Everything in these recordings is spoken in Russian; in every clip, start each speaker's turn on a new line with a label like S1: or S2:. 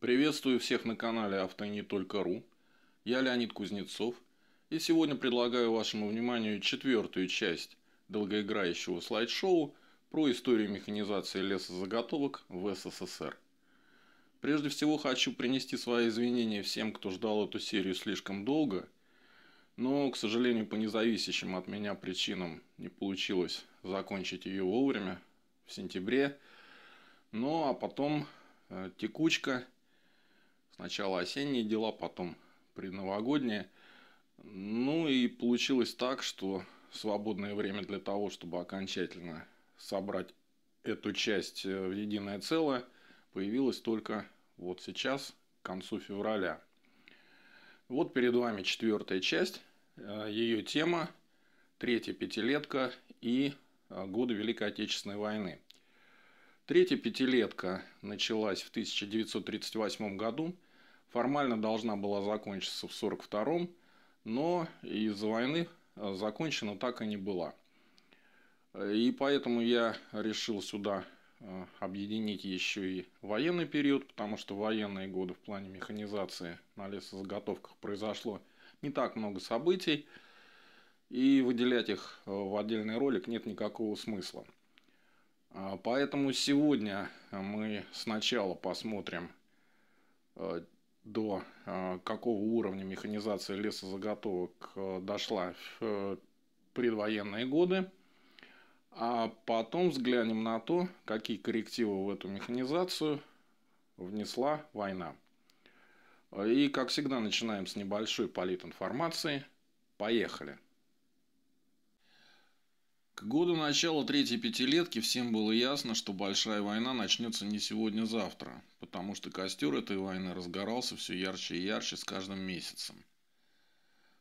S1: Приветствую всех на канале Авто не только ру. Я Леонид Кузнецов и сегодня предлагаю вашему вниманию четвертую часть долгоиграющего слайд-шоу про историю механизации лесозаготовок в СССР. Прежде всего хочу принести свои извинения всем, кто ждал эту серию слишком долго, но, к сожалению, по независящим от меня причинам не получилось закончить ее вовремя, в сентябре. Ну а потом э, текучка – Сначала осенние дела, потом предновогодние. Ну и получилось так, что свободное время для того, чтобы окончательно собрать эту часть э, в единое целое, появилось только вот сейчас, к концу февраля. Вот перед вами четвертая часть, э, ее тема «Третья пятилетка и э, годы Великой Отечественной войны». Третья пятилетка началась в 1938 году – Формально должна была закончиться в 1942-м, но из-за войны э, закончена так и не была. И поэтому я решил сюда э, объединить еще и военный период, потому что в военные годы в плане механизации на лесозаготовках произошло не так много событий, и выделять их э, в отдельный ролик нет никакого смысла. А, поэтому сегодня мы сначала посмотрим до э, какого уровня механизация лесозаготовок э, дошла в э, предвоенные годы, а потом взглянем на то, какие коррективы в эту механизацию внесла война. И, как всегда, начинаем с небольшой политинформации. Поехали! К году начала третьей пятилетки всем было ясно, что большая война начнется не сегодня-завтра, потому что костер этой войны разгорался все ярче и ярче с каждым месяцем.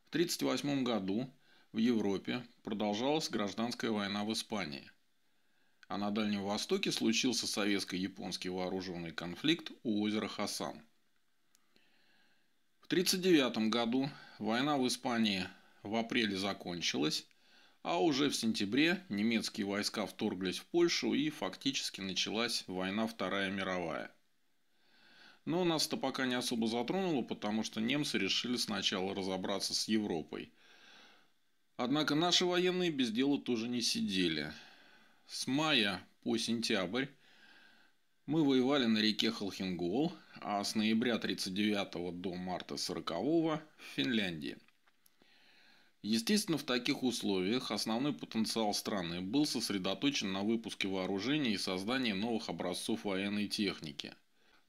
S1: В 1938 году в Европе продолжалась гражданская война в Испании. А на Дальнем Востоке случился советско-японский вооруженный конфликт у озера Хасан. В 1939 году война в Испании в апреле закончилась, а уже в сентябре немецкие войска вторглись в Польшу и фактически началась война Вторая мировая. Но нас это пока не особо затронуло, потому что немцы решили сначала разобраться с Европой. Однако наши военные без дела тоже не сидели. С мая по сентябрь мы воевали на реке Холхенгол, а с ноября 39 до марта 40 в Финляндии. Естественно, в таких условиях основной потенциал страны был сосредоточен на выпуске вооружений и создании новых образцов военной техники.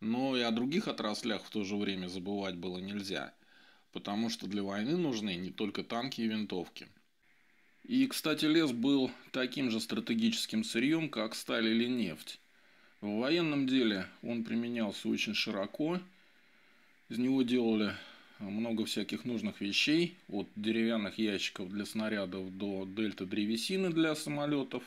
S1: Но и о других отраслях в то же время забывать было нельзя, потому что для войны нужны не только танки и винтовки. И, кстати, лес был таким же стратегическим сырьем, как сталь или нефть. В военном деле он применялся очень широко, из него делали Э, много всяких нужных вещей, от деревянных ящиков для снарядов до дельта древесины для самолетов.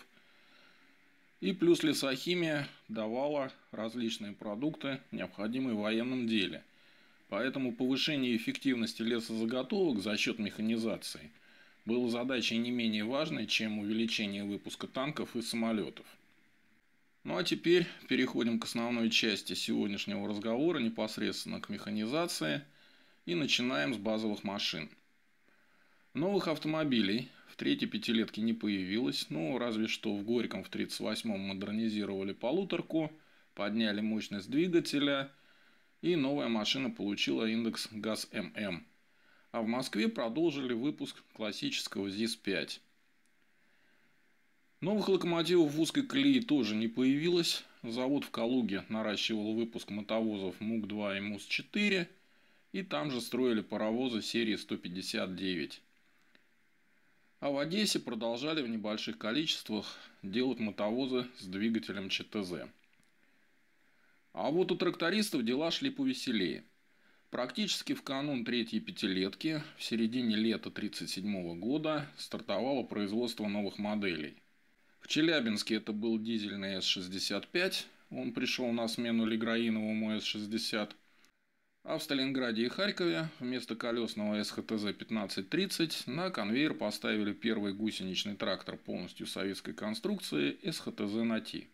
S1: И плюс лесохимия давала различные продукты, необходимые в военном деле. Поэтому повышение эффективности лесозаготовок за счет механизации было задачей не менее важной, чем увеличение выпуска танков и самолетов. Ну а теперь переходим к основной части сегодняшнего разговора, непосредственно к механизации – и начинаем с базовых машин. Новых автомобилей в третьей пятилетке не появилось, ну разве что в Горьком в 38-м модернизировали полуторку, подняли мощность двигателя и новая машина получила индекс ГАЗ-ММ. А в Москве продолжили выпуск классического ЗИС-5. Новых локомотивов в узкой колеи тоже не появилось. Завод в Калуге наращивал выпуск мотовозов МУК-2 и мус – и там же строили паровозы серии 159. А в Одессе продолжали в небольших количествах делать мотовозы с двигателем ЧТЗ. А вот у трактористов дела шли повеселее. Практически в канун третьей пятилетки, в середине лета 1937 года, стартовало производство новых моделей. В Челябинске это был дизельный С-65, он пришел на смену Леграиновому С-60, а в Сталинграде и Харькове вместо колесного СХТЗ-1530 на конвейер поставили первый гусеничный трактор полностью советской конструкции СХТЗ «Нати».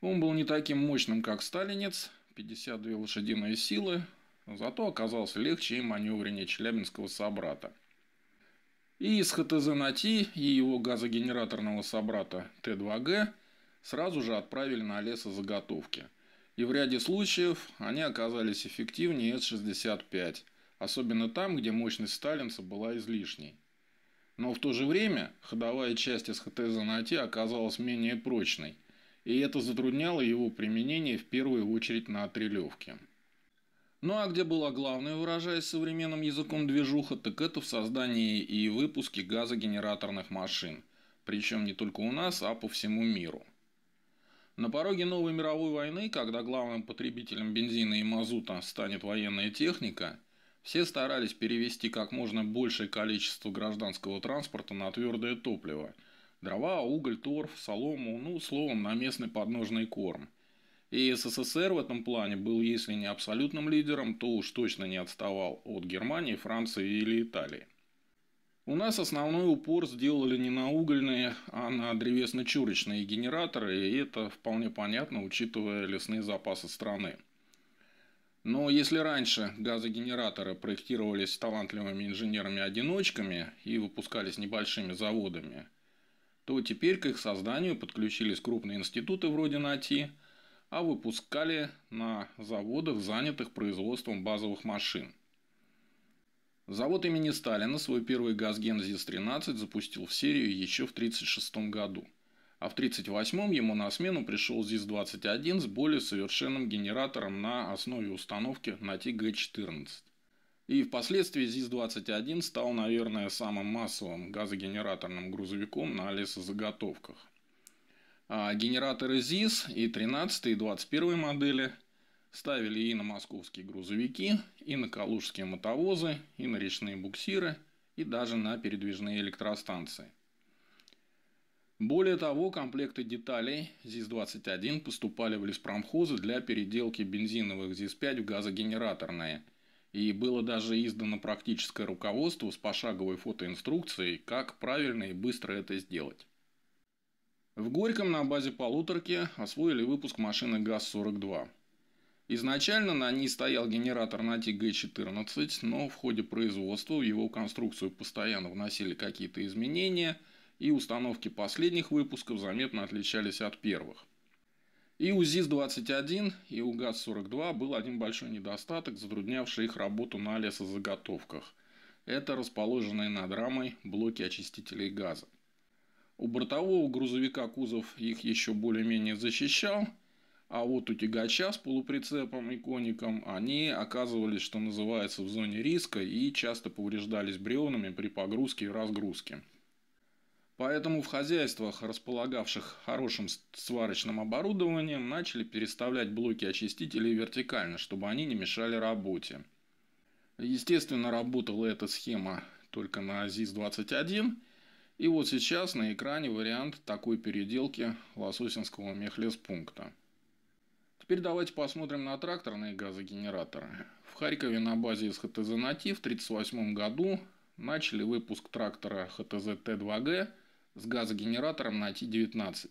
S1: Он был не таким мощным, как «Сталинец», 52 лошадиные силы, зато оказался легче и маневреннее челябинского собрата. И из ХТЗ «Нати» и его газогенераторного собрата Т-2Г сразу же отправили на лесозаготовки – и в ряде случаев они оказались эффективнее С-65, особенно там, где мощность Сталинца была излишней. Но в то же время ходовая часть СХТ «Занати» оказалась менее прочной, и это затрудняло его применение в первую очередь на отрелевке. Ну а где была главная, выражаясь современным языком, движуха, так это в создании и выпуске газогенераторных машин, причем не только у нас, а по всему миру. На пороге новой мировой войны, когда главным потребителем бензина и мазута станет военная техника, все старались перевести как можно большее количество гражданского транспорта на твердое топливо – дрова, уголь, торф, солому, ну, словом, на местный подножный корм. И СССР в этом плане был, если не абсолютным лидером, то уж точно не отставал от Германии, Франции или Италии – у нас основной упор сделали не на угольные, а на древесно-чурочные генераторы, и это вполне понятно, учитывая лесные запасы страны. Но если раньше газогенераторы проектировались талантливыми инженерами-одиночками и выпускались небольшими заводами, то теперь к их созданию подключились крупные институты вроде НАТИ, а выпускали на заводах, занятых производством базовых машин. Завод имени Сталина свой первый газ Гензис-13 запустил в серию еще в 1936 году, а в 1938 ему на смену пришел ЗИС-21 с более совершенным генератором на основе установки на ТГ-14. И впоследствии ЗИС-21 стал, наверное, самым массовым газогенераторным грузовиком на лесозаготовках. А генераторы ЗИС и 13 и 21 модели – Ставили и на московские грузовики, и на калужские мотовозы, и на речные буксиры, и даже на передвижные электростанции. Более того, комплекты деталей ЗИС-21 поступали в леспромхозы для переделки бензиновых ЗИС-5 в газогенераторные, и было даже издано практическое руководство с пошаговой фотоинструкцией, как правильно и быстро это сделать. В Горьком на базе полуторки освоили выпуск машины ГАЗ-42. Изначально на ней стоял генератор на ТГ-14, но в ходе производства в его конструкцию постоянно вносили какие-то изменения, и установки последних выпусков заметно отличались от первых. И у ЗИС-21, и у ГАЗ-42 был один большой недостаток, затруднявший их работу на лесозаготовках. Это расположенные над рамой блоки очистителей газа. У бортового грузовика кузов их еще более-менее защищал – а вот у тягача с полуприцепом и коником они оказывались, что называется, в зоне риска и часто повреждались бревнами при погрузке и разгрузке. Поэтому в хозяйствах, располагавших хорошим сварочным оборудованием, начали переставлять блоки очистителей вертикально, чтобы они не мешали работе. Естественно, работала эта схема только на ЗИС-21. И вот сейчас на экране вариант такой переделки лососинского мехлеспункта. Теперь давайте посмотрим на тракторные газогенераторы. В Харькове на базе СХТЗ «Натив» в 1938 году начали выпуск трактора ХТЗ Т2Г с газогенератором на Т-19.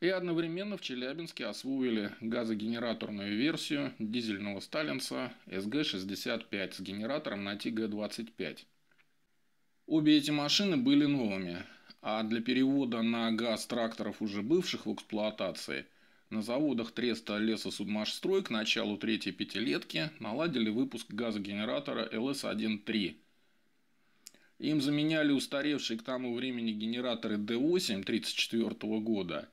S1: И одновременно в Челябинске освоили газогенераторную версию дизельного сталинца СГ-65 с генератором на ТГ-25. Обе эти машины были новыми, а для перевода на газ тракторов уже бывших в эксплуатации – на заводах Треста лесосудмашстрой к началу третьей пятилетки наладили выпуск газогенератора лс 13 Им заменяли устаревшие к тому времени генераторы Д-8 34 года.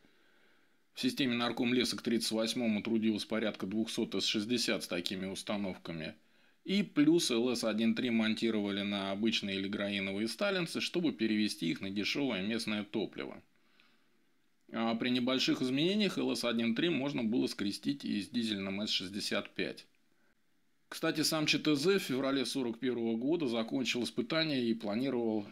S1: В системе наркомлеса к 38 му трудилось порядка 200 С-60 с такими установками – и плюс ЛС-1.3 монтировали на обычные или сталинцы, чтобы перевести их на дешевое местное топливо. А при небольших изменениях LS1.3 можно было скрестить и с дизельным S65. Кстати, сам ЧТЗ в феврале 1941 года закончил испытания и планировал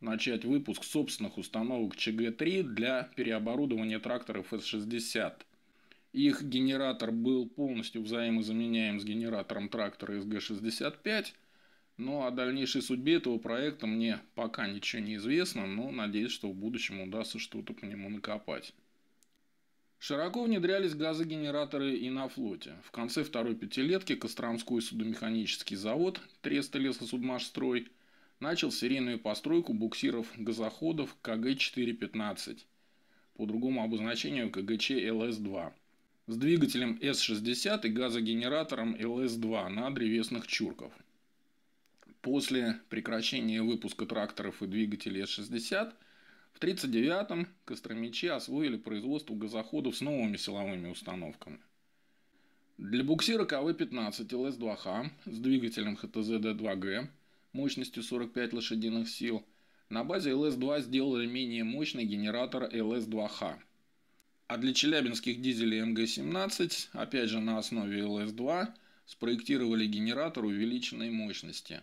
S1: начать выпуск собственных установок ЧГ-3 для переоборудования тракторов s 60 Их генератор был полностью взаимозаменяем с генератором трактора СГ-65, ну, о дальнейшей судьбе этого проекта мне пока ничего не известно, но надеюсь, что в будущем удастся что-то по нему накопать. Широко внедрялись газогенераторы и на флоте. В конце второй пятилетки Костромской судомеханический завод Треста лесосудмашстрой начал серийную постройку буксиров-газоходов КГ-415, по другому обозначению КГЧ-ЛС-2, с двигателем С-60 и газогенератором ЛС-2 на древесных чурков – после прекращения выпуска тракторов и двигателей С-60 в 1939-м костромичи освоили производство газоходов с новыми силовыми установками. Для буксира КВ-15 ЛС-2Х с двигателем ХТЗ-Д2Г мощностью 45 лошадиных сил на базе ЛС-2 сделали менее мощный генератор ЛС-2Х. А для челябинских дизелей МГ-17, опять же на основе ЛС-2, спроектировали генератор увеличенной мощности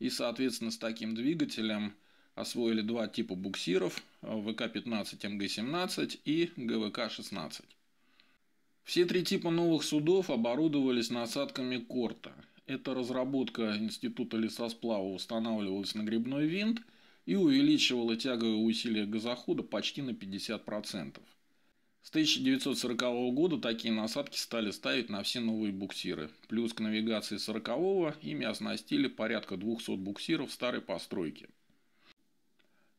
S1: и, соответственно, с таким двигателем освоили два типа буксиров ВК-15 МГ-17 эм и ГВК-16. Все три типа новых судов оборудовались насадками корта. Эта разработка Института лесосплава устанавливалась на грибной винт и увеличивала тяговые усилия газохода почти на 50%. С 1940 года такие насадки стали ставить на все новые буксиры. Плюс к навигации 40-го ими оснастили порядка 200 буксиров старой постройки.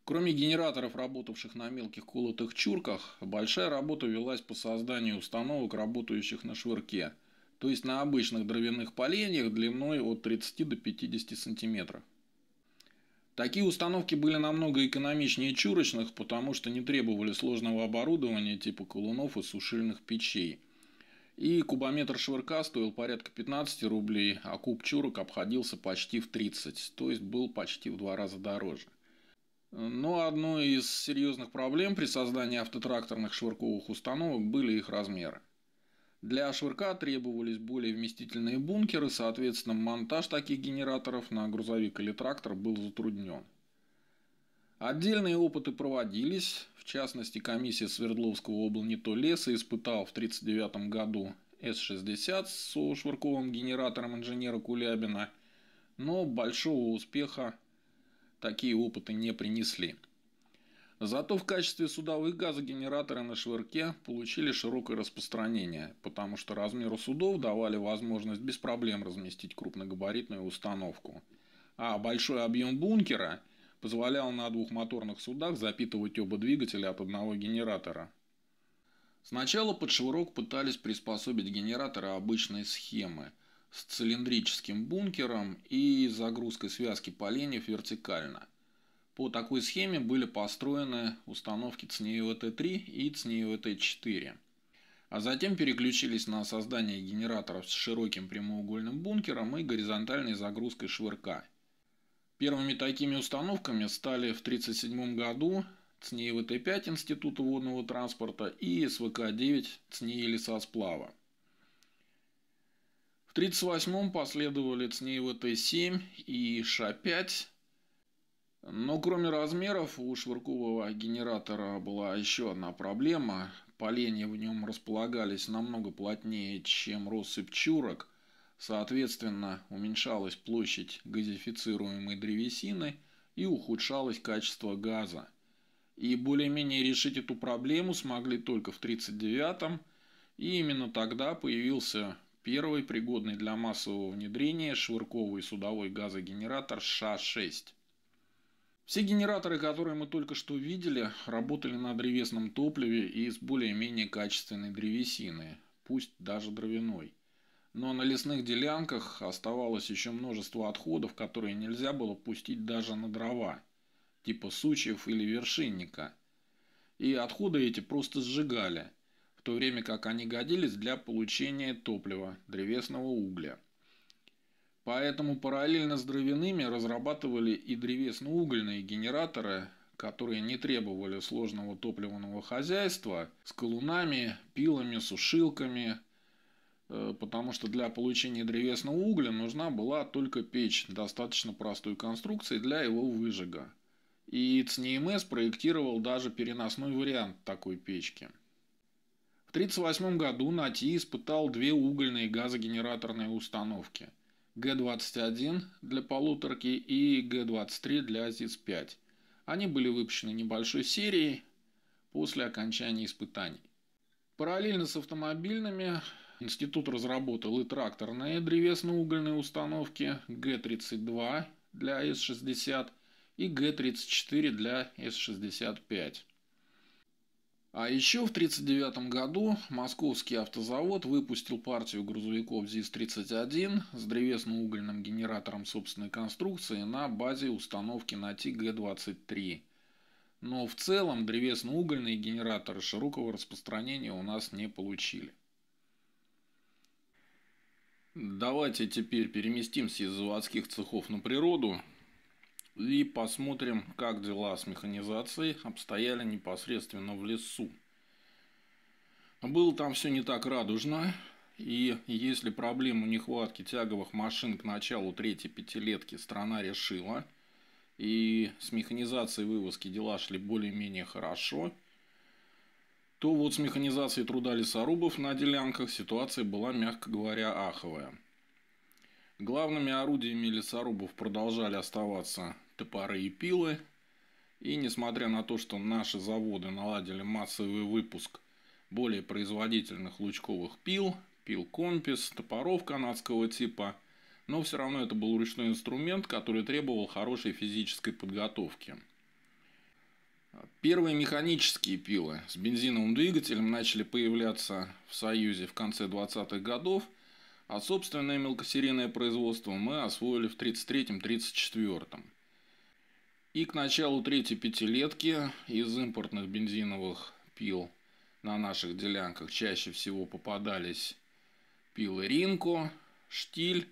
S1: Кроме генераторов, работавших на мелких колотых чурках, большая работа велась по созданию установок, работающих на швырке, то есть на обычных дровяных поленьях длиной от 30 до 50 сантиметров. Такие установки были намного экономичнее чурочных, потому что не требовали сложного оборудования типа колунов и сушильных печей. И кубометр швырка стоил порядка 15 рублей, а куб чурок обходился почти в 30, то есть был почти в два раза дороже. Но одной из серьезных проблем при создании автотракторных швырковых установок были их размеры. Для швырка требовались более вместительные бункеры, соответственно монтаж таких генераторов на грузовик или трактор был затруднен. Отдельные опыты проводились, в частности комиссия Свердловского леса испытала в 1939 году С-60 со швырковым генератором инженера Кулябина, но большого успеха такие опыты не принесли. Зато в качестве судовых газогенераторы на швырке получили широкое распространение, потому что размеру судов давали возможность без проблем разместить крупногабаритную установку. А большой объем бункера позволял на двухмоторных судах запитывать оба двигателя от одного генератора. Сначала под швырок пытались приспособить генераторы обычной схемы с цилиндрическим бункером и загрузкой связки поленьев вертикально – по такой схеме были построены установки Цнеева Т3 и Цнеева Т4. А затем переключились на создание генераторов с широким прямоугольным бункером и горизонтальной загрузкой швырка. Первыми такими установками стали в 1937 году ЦНИИ ВТ-5 Института водного транспорта и СВК-9 ЦНИИ лесосплава. В 1938 последовали ЦНИИ ВТ-7 и ША-5, но ну, кроме размеров у швыркового генератора была еще одна проблема. Поленья в нем располагались намного плотнее, чем россыпь чурок. Соответственно, уменьшалась площадь газифицируемой древесины и ухудшалось качество газа. И более-менее решить эту проблему смогли только в 1939-м, и именно тогда появился первый пригодный для массового внедрения швырковый судовой газогенератор ША-6. Все генераторы, которые мы только что видели, работали на древесном топливе и из более-менее качественной древесины, пусть даже дровяной. Но на лесных делянках оставалось еще множество отходов, которые нельзя было пустить даже на дрова, типа сучьев или вершинника. И отходы эти просто сжигали, в то время как они годились для получения топлива, древесного угля – Поэтому параллельно с дровяными разрабатывали и древесно-угольные генераторы, которые не требовали сложного топливного хозяйства с колунами, пилами, сушилками, э, потому что для получения древесного угля нужна была только печь достаточно простой конструкции для его выжига. И ЦНИМС проектировал даже переносной вариант такой печки. В 1938 году НАТИ испытал две угольные газогенераторные установки – Г-21 для полуторки и Г-23 для ЗИЦ-5. Они были выпущены небольшой серией после окончания испытаний. Параллельно с автомобильными институт разработал и тракторные древесно-угольные установки Г-32 для С-60 и Г-34 для С-65. А еще в 1939 году московский автозавод выпустил партию грузовиков ЗИС-31 с древесно-угольным генератором собственной конструкции на базе установки на ТИК-Г-23. Но в целом древесно-угольные генераторы широкого распространения у нас не получили. Давайте теперь переместимся из заводских цехов на природу и посмотрим, как дела с механизацией обстояли непосредственно в лесу. Было там все не так радужно, и если проблему нехватки тяговых машин к началу третьей пятилетки страна решила, и с механизацией вывозки дела шли более-менее хорошо, то вот с механизацией труда лесорубов на делянках ситуация была, мягко говоря, аховая. Главными орудиями лесорубов продолжали оставаться топоры и пилы. И несмотря на то, что наши заводы наладили массовый выпуск более производительных лучковых пил, пил компис, топоров канадского типа, но все равно это был ручной инструмент, который требовал хорошей физической подготовки. Первые механические пилы с бензиновым двигателем начали появляться в Союзе в конце 20-х годов, а собственное мелкосерийное производство мы освоили в 1933-1934. И к началу третьей пятилетки из импортных бензиновых пил на наших делянках чаще всего попадались пилы Ринко, Штиль,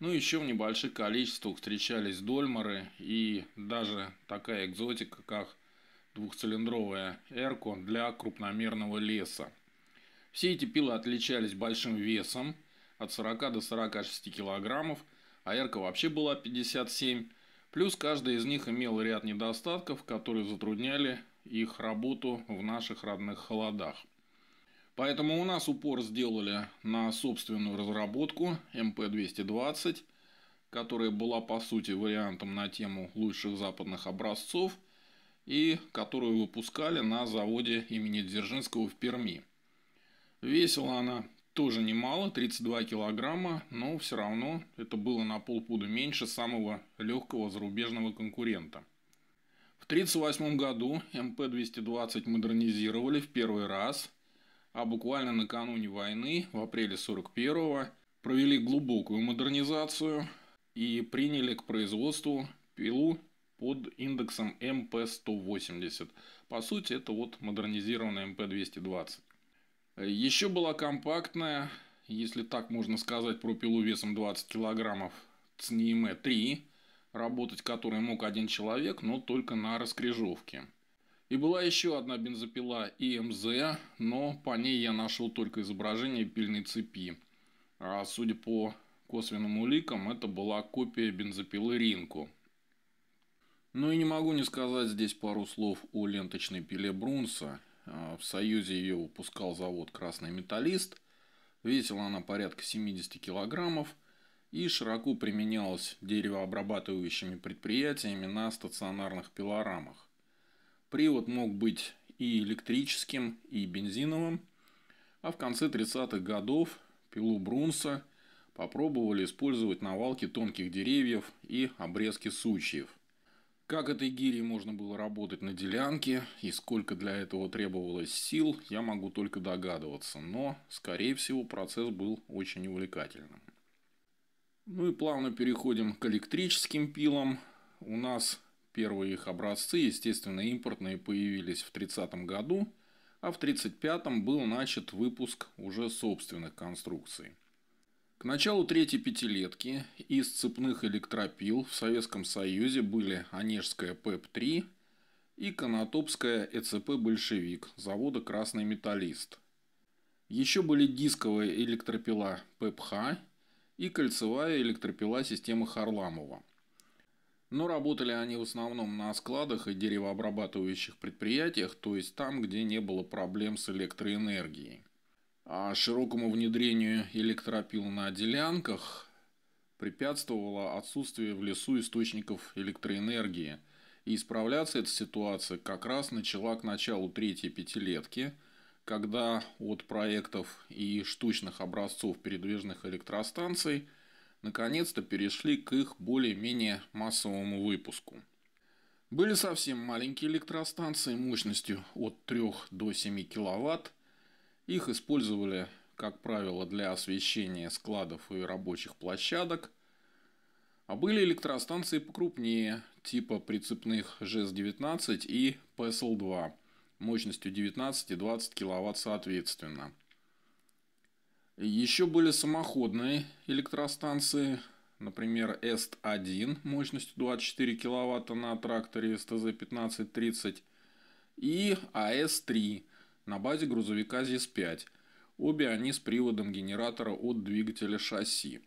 S1: ну еще в небольших количествах встречались Дольмары и даже такая экзотика, как двухцилиндровая Эрко для крупномерного леса. Все эти пилы отличались большим весом от 40 до 46 килограммов, а Эрко вообще была 57 Плюс каждый из них имел ряд недостатков, которые затрудняли их работу в наших родных холодах. Поэтому у нас упор сделали на собственную разработку мп 220 которая была по сути вариантом на тему лучших западных образцов и которую выпускали на заводе имени Дзержинского в Перми. Весила она тоже немало, 32 килограмма, но все равно это было на полпуда меньше самого легкого зарубежного конкурента. В 1938 году МП-220 модернизировали в первый раз, а буквально накануне войны, в апреле 1941 провели глубокую модернизацию и приняли к производству пилу под индексом МП-180. По сути, это вот модернизированная МП-220. Еще была компактная, если так можно сказать, про пилу весом 20 килограммов Цниме 3, работать которой мог один человек, но только на раскрежовке. И была еще одна бензопила ИМЗ, но по ней я нашел только изображение пильной цепи. А судя по косвенным уликам, это была копия бензопилы Ринку. Ну и не могу не сказать здесь пару слов о ленточной пиле Брунса а, в Союзе ее выпускал завод «Красный металлист». Весила она порядка 70 килограммов и широко применялась деревообрабатывающими предприятиями на стационарных пилорамах. Привод мог быть и электрическим, и бензиновым, а в конце 30-х годов пилу Брунса попробовали использовать на валке тонких деревьев и обрезки сучьев. Как этой гири можно было работать на делянке и сколько для этого требовалось сил, я могу только догадываться, но, скорее всего, процесс был очень увлекательным. Ну и плавно переходим к электрическим пилам. У нас первые их образцы, естественно, импортные, появились в 30 году, а в 35-м был начат выпуск уже собственных конструкций – к началу третьей пятилетки из цепных электропил в Советском Союзе были Онежская ПЭП-3 и Конотопская ЭЦП «Большевик» завода «Красный металлист». Еще были дисковая электропила ПЭПХ и кольцевая электропила системы Харламова. Но работали они в основном на складах и деревообрабатывающих предприятиях, то есть там, где не было проблем с электроэнергией. А, широкому внедрению электропил на делянках препятствовало отсутствие в лесу источников электроэнергии. И исправляться эта ситуация как раз начала к началу третьей пятилетки, когда от проектов и штучных образцов передвижных электростанций наконец-то перешли к их более-менее массовому выпуску. Были совсем маленькие электростанции мощностью от 3 до 7 кВт, их использовали, как правило, для освещения складов и рабочих площадок. А были электростанции покрупнее, типа прицепных ЖЭС-19 и ПСЛ-2, мощностью 19 и 20 кВт соответственно. Еще были самоходные электростанции, например, ЭСТ-1 мощностью 24 кВт на тракторе СТЗ-1530 и АС 3 на базе грузовика ЗИС-5. Обе они с приводом генератора от двигателя шасси.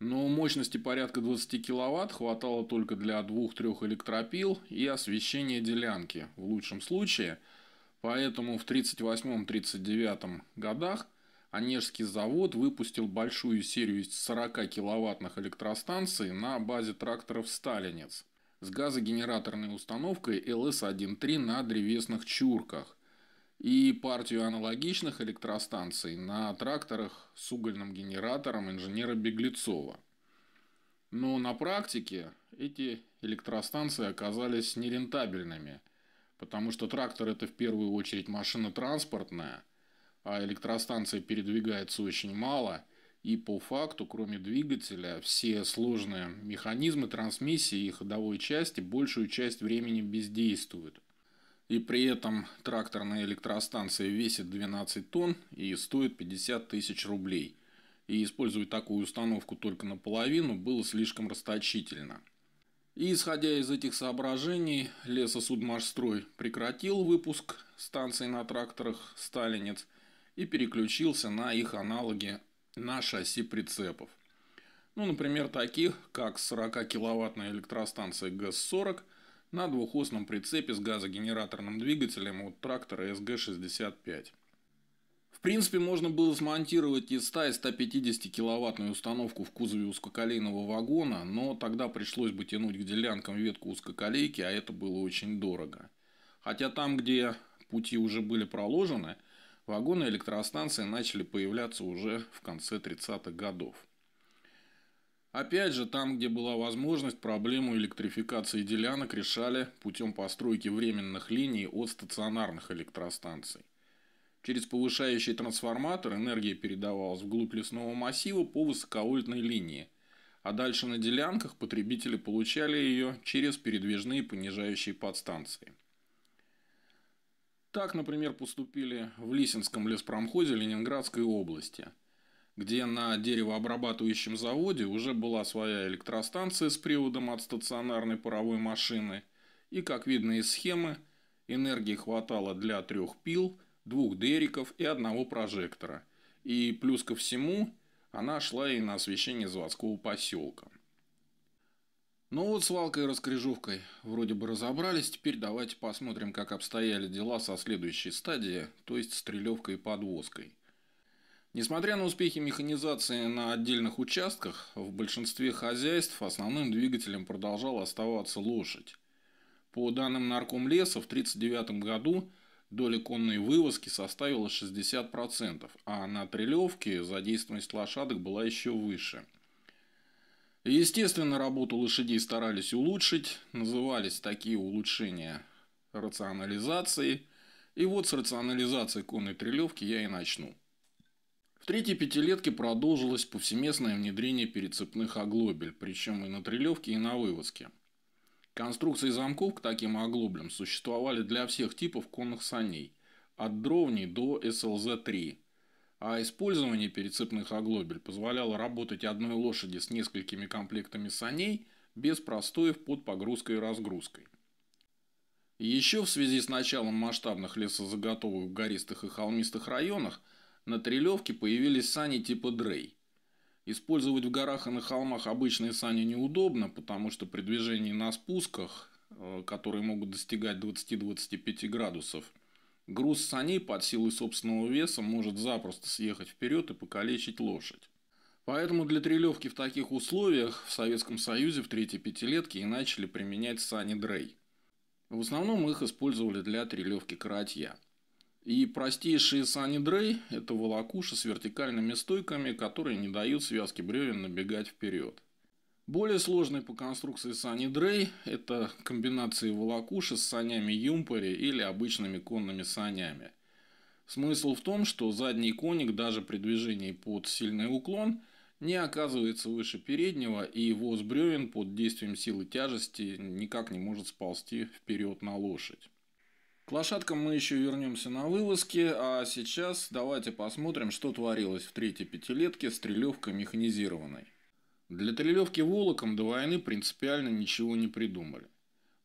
S1: Но мощности порядка 20 кВт хватало только для двух-трех электропил и освещения делянки в лучшем случае, поэтому в 1938-1939 годах Онежский завод выпустил большую серию 40-киловаттных электростанций на базе тракторов «Сталинец» с газогенераторной установкой ЛС-1.3 на древесных чурках и партию аналогичных электростанций на тракторах с угольным генератором инженера Беглецова. Но на практике эти электростанции оказались нерентабельными, потому что трактор это в первую очередь машина транспортная, а электростанция передвигается очень мало, и по факту, кроме двигателя, все сложные механизмы трансмиссии и ходовой части большую часть времени бездействуют и при этом тракторная электростанция весит 12 тонн и стоит 50 тысяч рублей. И использовать такую установку только наполовину было слишком расточительно. И исходя из этих соображений, лесосудмашстрой прекратил выпуск станций на тракторах «Сталинец» и переключился на их аналоги на шасси прицепов. Ну, например, таких, как 40-киловаттная электростанция ГАЗ-40 – на двухосном прицепе с газогенераторным двигателем от трактора СГ-65. В принципе, можно было смонтировать и 100 и 150 киловаттную установку в кузове узкоколейного вагона, но тогда пришлось бы тянуть к делянкам ветку узкоколейки, а это было очень дорого. Хотя там, где пути уже были проложены, вагоны электростанции начали появляться уже в конце 30-х годов. Опять же, там, где была возможность, проблему электрификации делянок решали путем постройки временных линий от стационарных электростанций. Через повышающий трансформатор энергия передавалась вглубь лесного массива по высоковольтной линии, а дальше на делянках потребители получали ее через передвижные понижающие подстанции. Так, например, поступили в Лисинском леспромхозе Ленинградской области – где на деревообрабатывающем заводе уже была своя электростанция с приводом от стационарной паровой машины, и, как видно из схемы, энергии хватало для трех пил, двух дериков и одного прожектора. И плюс ко всему, она шла и на освещение заводского поселка. Ну вот с валкой и раскрежовкой вроде бы разобрались, теперь давайте посмотрим, как обстояли дела со следующей стадии, то есть стрелевкой и подвозкой – Несмотря на успехи механизации на отдельных участках, в большинстве хозяйств основным двигателем продолжала оставаться лошадь. По данным Наркомлеса, в 1939 году доля конной вывозки составила 60%, а на трелевке задействованность лошадок была еще выше. Естественно, работу лошадей старались улучшить, назывались такие улучшения рационализацией. И вот с рационализацией конной трелевки я и начну. В третьей пятилетке продолжилось повсеместное внедрение перецепных оглобель, причем и на трелевке, и на вывозке. Конструкции замков к таким оглоблям существовали для всех типов конных саней, от дровней до slz 3 а использование перецепных оглобель позволяло работать одной лошади с несколькими комплектами саней без простоев под погрузкой и разгрузкой. Еще в связи с началом масштабных лесозаготовок в гористых и холмистых районах – на Трилевке появились сани типа Дрей. Использовать в горах и на холмах обычные сани неудобно, потому что при движении на спусках, э, которые могут достигать 20-25 градусов, груз саней под силой собственного веса может запросто съехать вперед и покалечить лошадь. Поэтому для трелевки в таких условиях в Советском Союзе в третьей пятилетке и начали применять сани Дрей. В основном их использовали для трелевки каратья. И простейшие санидрей – это волокуши с вертикальными стойками, которые не дают связке бревен набегать вперед. Более сложные по конструкции санидрей – это комбинации волокуши с санями юмпари или обычными конными санями. Смысл в том, что задний коник даже при движении под сильный уклон не оказывается выше переднего, и его с бревен под действием силы тяжести никак не может сползти вперед на лошадь. К лошадкам мы еще вернемся на вывозке, а сейчас давайте посмотрим, что творилось в третьей пятилетке с трелевкой механизированной. Для трелевки волоком до войны принципиально ничего не придумали.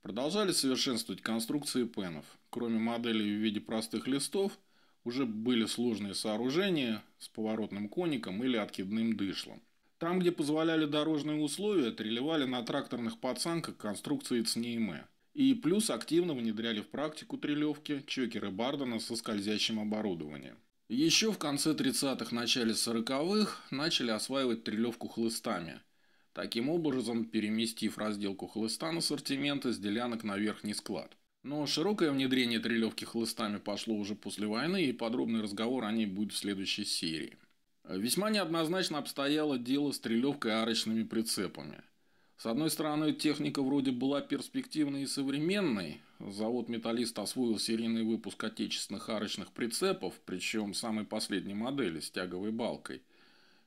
S1: Продолжали совершенствовать конструкции пенов. Кроме моделей в виде простых листов, уже были сложные сооружения с поворотным коником или откидным дышлом. Там, где позволяли дорожные условия, треливали на тракторных подсанках конструкции ЦНИМЭ – и плюс активно внедряли в практику трилевки, чокеры Бардена со скользящим оборудованием. Еще в конце 30-х, начале 40-х начали осваивать трелевку хлыстами. Таким образом, переместив разделку хлыста на ассортимента с делянок на верхний склад. Но широкое внедрение трелевки хлыстами пошло уже после войны, и подробный разговор о ней будет в следующей серии. Весьма неоднозначно обстояло дело с трелевкой арочными прицепами. С одной стороны, техника вроде была перспективной и современной. Завод «Металлист» освоил серийный выпуск отечественных арочных прицепов, причем самой последней модели с тяговой балкой,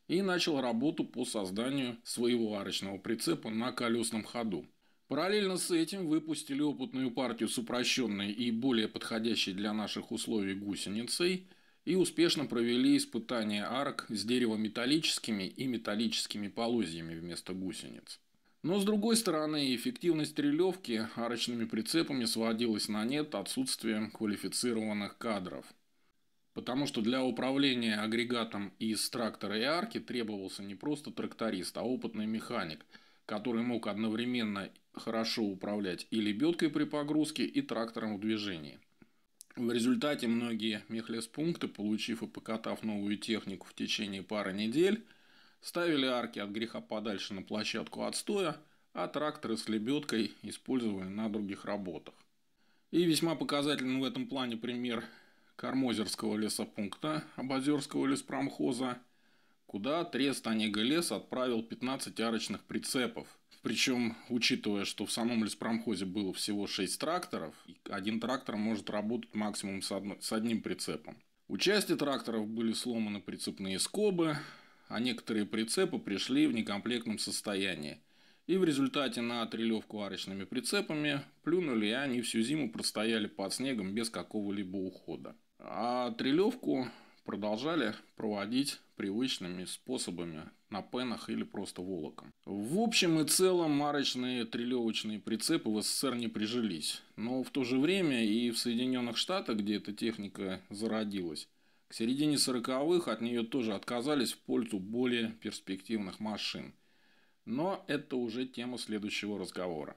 S1: и начал работу по созданию своего арочного прицепа на колесном ходу. Параллельно с этим выпустили опытную партию с упрощенной и более подходящей для наших условий гусеницей и успешно провели испытания арок с дерево-металлическими и металлическими полозьями вместо гусениц. Но с другой стороны, эффективность стрелевки арочными прицепами сводилась на нет отсутствием квалифицированных кадров. Потому что для управления агрегатом из трактора и арки требовался не просто тракторист, а опытный механик, который мог одновременно хорошо управлять и лебедкой при погрузке, и трактором в движении. В результате многие мехлеспункты, получив и покатав новую технику в течение пары недель, Ставили арки от греха подальше на площадку отстоя, а тракторы с лебедкой использовали на других работах. И весьма показателен в этом плане пример Кармозерского лесопункта Обозерского леспромхоза, куда трест Онега Лес отправил 15 арочных прицепов. Причем, учитывая, что в самом леспромхозе было всего 6 тракторов, один трактор может работать максимум с, одно, с одним прицепом. У части тракторов были сломаны прицепные скобы, а некоторые прицепы пришли в некомплектном состоянии. И в результате на трелевку арочными прицепами плюнули, и они всю зиму простояли под снегом без какого-либо ухода. А трелевку продолжали проводить привычными способами на пенах или просто волоком. В общем и целом марочные трелевочные прицепы в СССР не прижились, но в то же время и в Соединенных Штатах, где эта техника зародилась, к середине 40-х от нее тоже отказались в пользу более перспективных машин. Но это уже тема следующего разговора.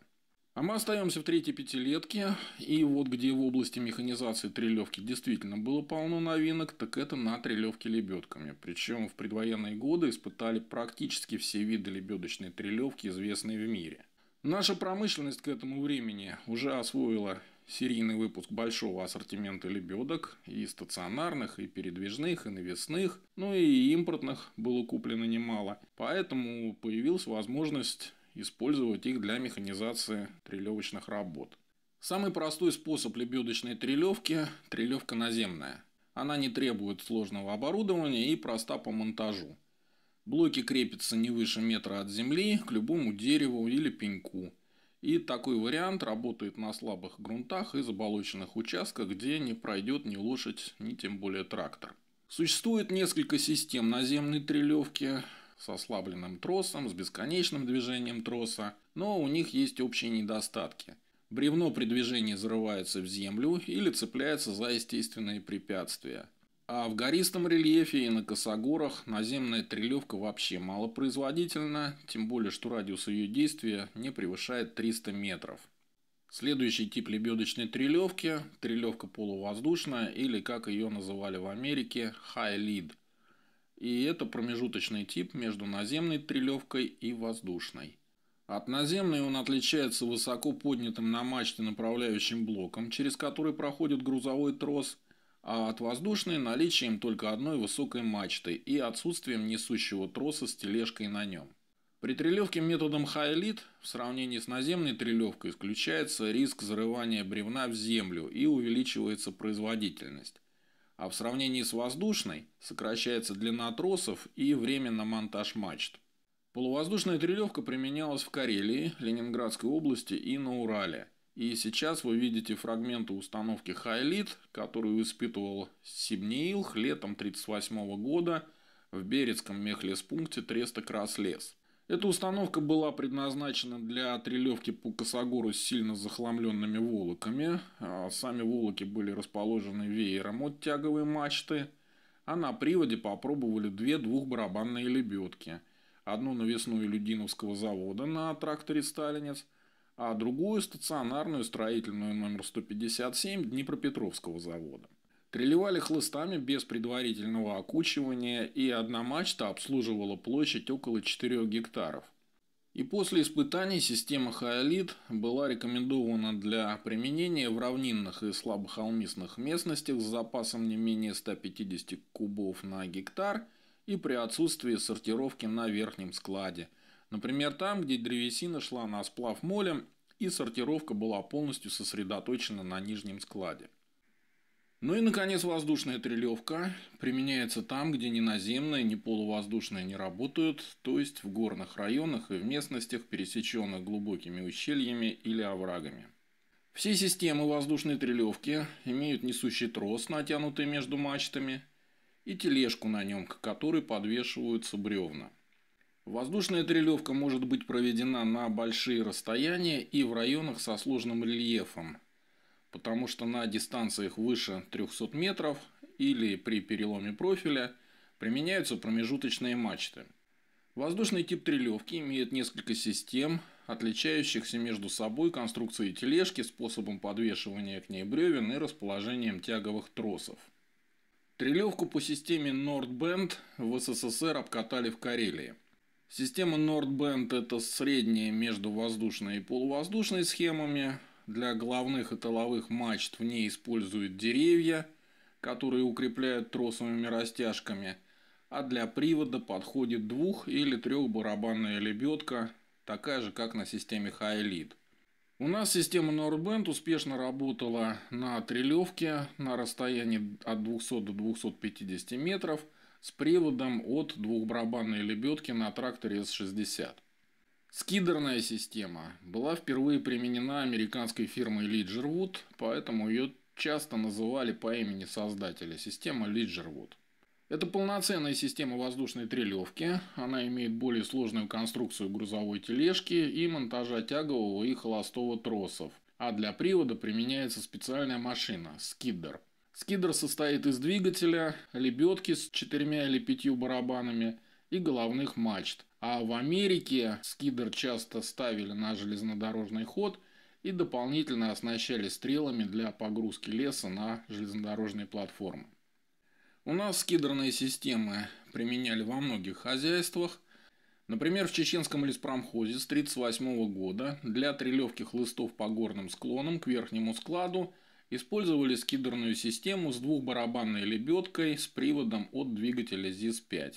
S1: А мы остаемся в третьей пятилетке, и вот где в области механизации трелевки действительно было полно новинок, так это на трелевке лебедками. Причем в предвоенные годы испытали практически все виды лебедочной трелевки известные в мире. Наша промышленность к этому времени уже освоила серийный выпуск большого ассортимента лебедок, и стационарных, и передвижных, и навесных, ну и импортных было куплено немало. Поэтому появилась возможность использовать их для механизации трелевочных работ. Самый простой способ лебедочной трелевки – трелевка наземная. Она не требует сложного оборудования и проста по монтажу. Блоки крепятся не выше метра от земли к любому дереву или пеньку – и такой вариант работает на слабых грунтах и заболоченных участках, где не пройдет ни лошадь, ни тем более трактор. Существует несколько систем наземной трелевки с ослабленным тросом, с бесконечным движением троса, но у них есть общие недостатки. Бревно при движении зарывается в землю или цепляется за естественные препятствия – а в гористом рельефе и на косогорах наземная трелевка вообще малопроизводительна, тем более что радиус ее действия не превышает 300 метров. Следующий тип лебедочной трелевки – трелевка полувоздушная или, как ее называли в Америке, high lead. И это промежуточный тип между наземной трелевкой и воздушной. От наземной он отличается высоко поднятым на мачте направляющим блоком, через который проходит грузовой трос – а от воздушной наличием только одной высокой мачты и отсутствием несущего троса с тележкой на нем. При трелевке методом хайлит в сравнении с наземной трелевкой исключается риск зарывания бревна в землю и увеличивается производительность. А в сравнении с воздушной сокращается длина тросов и время на монтаж мачт. Полувоздушная трелевка применялась в Карелии, Ленинградской области и на Урале – и сейчас вы видите фрагменты установки Хайлит, которую испытывал Сибнеилх летом 1938 года в Берецком мехлеспункте Треста Краслес. Эта установка была предназначена для трелевки по косогору с сильно захламленными волоками. А, сами волоки были расположены веером от тяговой мачты, а на приводе попробовали две двухбарабанные лебедки. Одну навесную Людиновского завода на тракторе «Сталинец», а другую стационарную строительную номер 157 Днепропетровского завода. Треливали хлыстами без предварительного окучивания, и одна мачта обслуживала площадь около 4 гектаров. И после испытаний система Хайолит была рекомендована для применения в равнинных и слабохолмистных местностях с запасом не менее 150 кубов на гектар и при отсутствии сортировки на верхнем складе, Например, там, где древесина шла на сплав молем, и сортировка была полностью сосредоточена на нижнем складе. Ну и, наконец, воздушная трелевка применяется там, где ни наземная, ни полувоздушная не работают, то есть в горных районах и в местностях, пересеченных глубокими ущельями или оврагами. Все системы воздушной трелевки имеют несущий трос, натянутый между мачтами, и тележку на нем, к которой подвешиваются бревна. Воздушная трелевка может быть проведена на большие расстояния и в районах со сложным рельефом, потому что на дистанциях выше 300 метров или при переломе профиля применяются промежуточные мачты. Воздушный тип трелевки имеет несколько систем, отличающихся между собой конструкцией тележки, способом подвешивания к ней бревен и расположением тяговых тросов. Трелевку по системе Nordband в СССР обкатали в Карелии – Система Nordband – это средняя между воздушной и полувоздушной схемами. Для головных и тыловых мачт в ней используют деревья, которые укрепляют тросовыми растяжками, а для привода подходит двух- или трехбарабанная лебедка, такая же, как на системе High У нас система Nordband успешно работала на трелевке на расстоянии от 200 до 250 метров – с приводом от двухбарабанной лебедки на тракторе С-60. Скидерная система была впервые применена американской фирмой Lidgerwood, поэтому ее часто называли по имени создателя – система Lidgerwood. Это полноценная система воздушной трелевки, она имеет более сложную конструкцию грузовой тележки и монтажа тягового и холостого тросов, а для привода применяется специальная машина – скиддер. Скидер состоит из двигателя, лебедки с четырьмя или пятью барабанами и головных мачт. А в Америке скидер часто ставили на железнодорожный ход и дополнительно оснащали стрелами для погрузки леса на железнодорожные платформы. У нас скидерные системы применяли во многих хозяйствах. Например, в чеченском леспромхозе с 1938 года для трелевки хлыстов по горным склонам к верхнему складу – Использовали скидерную систему с двухбарабанной лебедкой с приводом от двигателя ЗИС-5.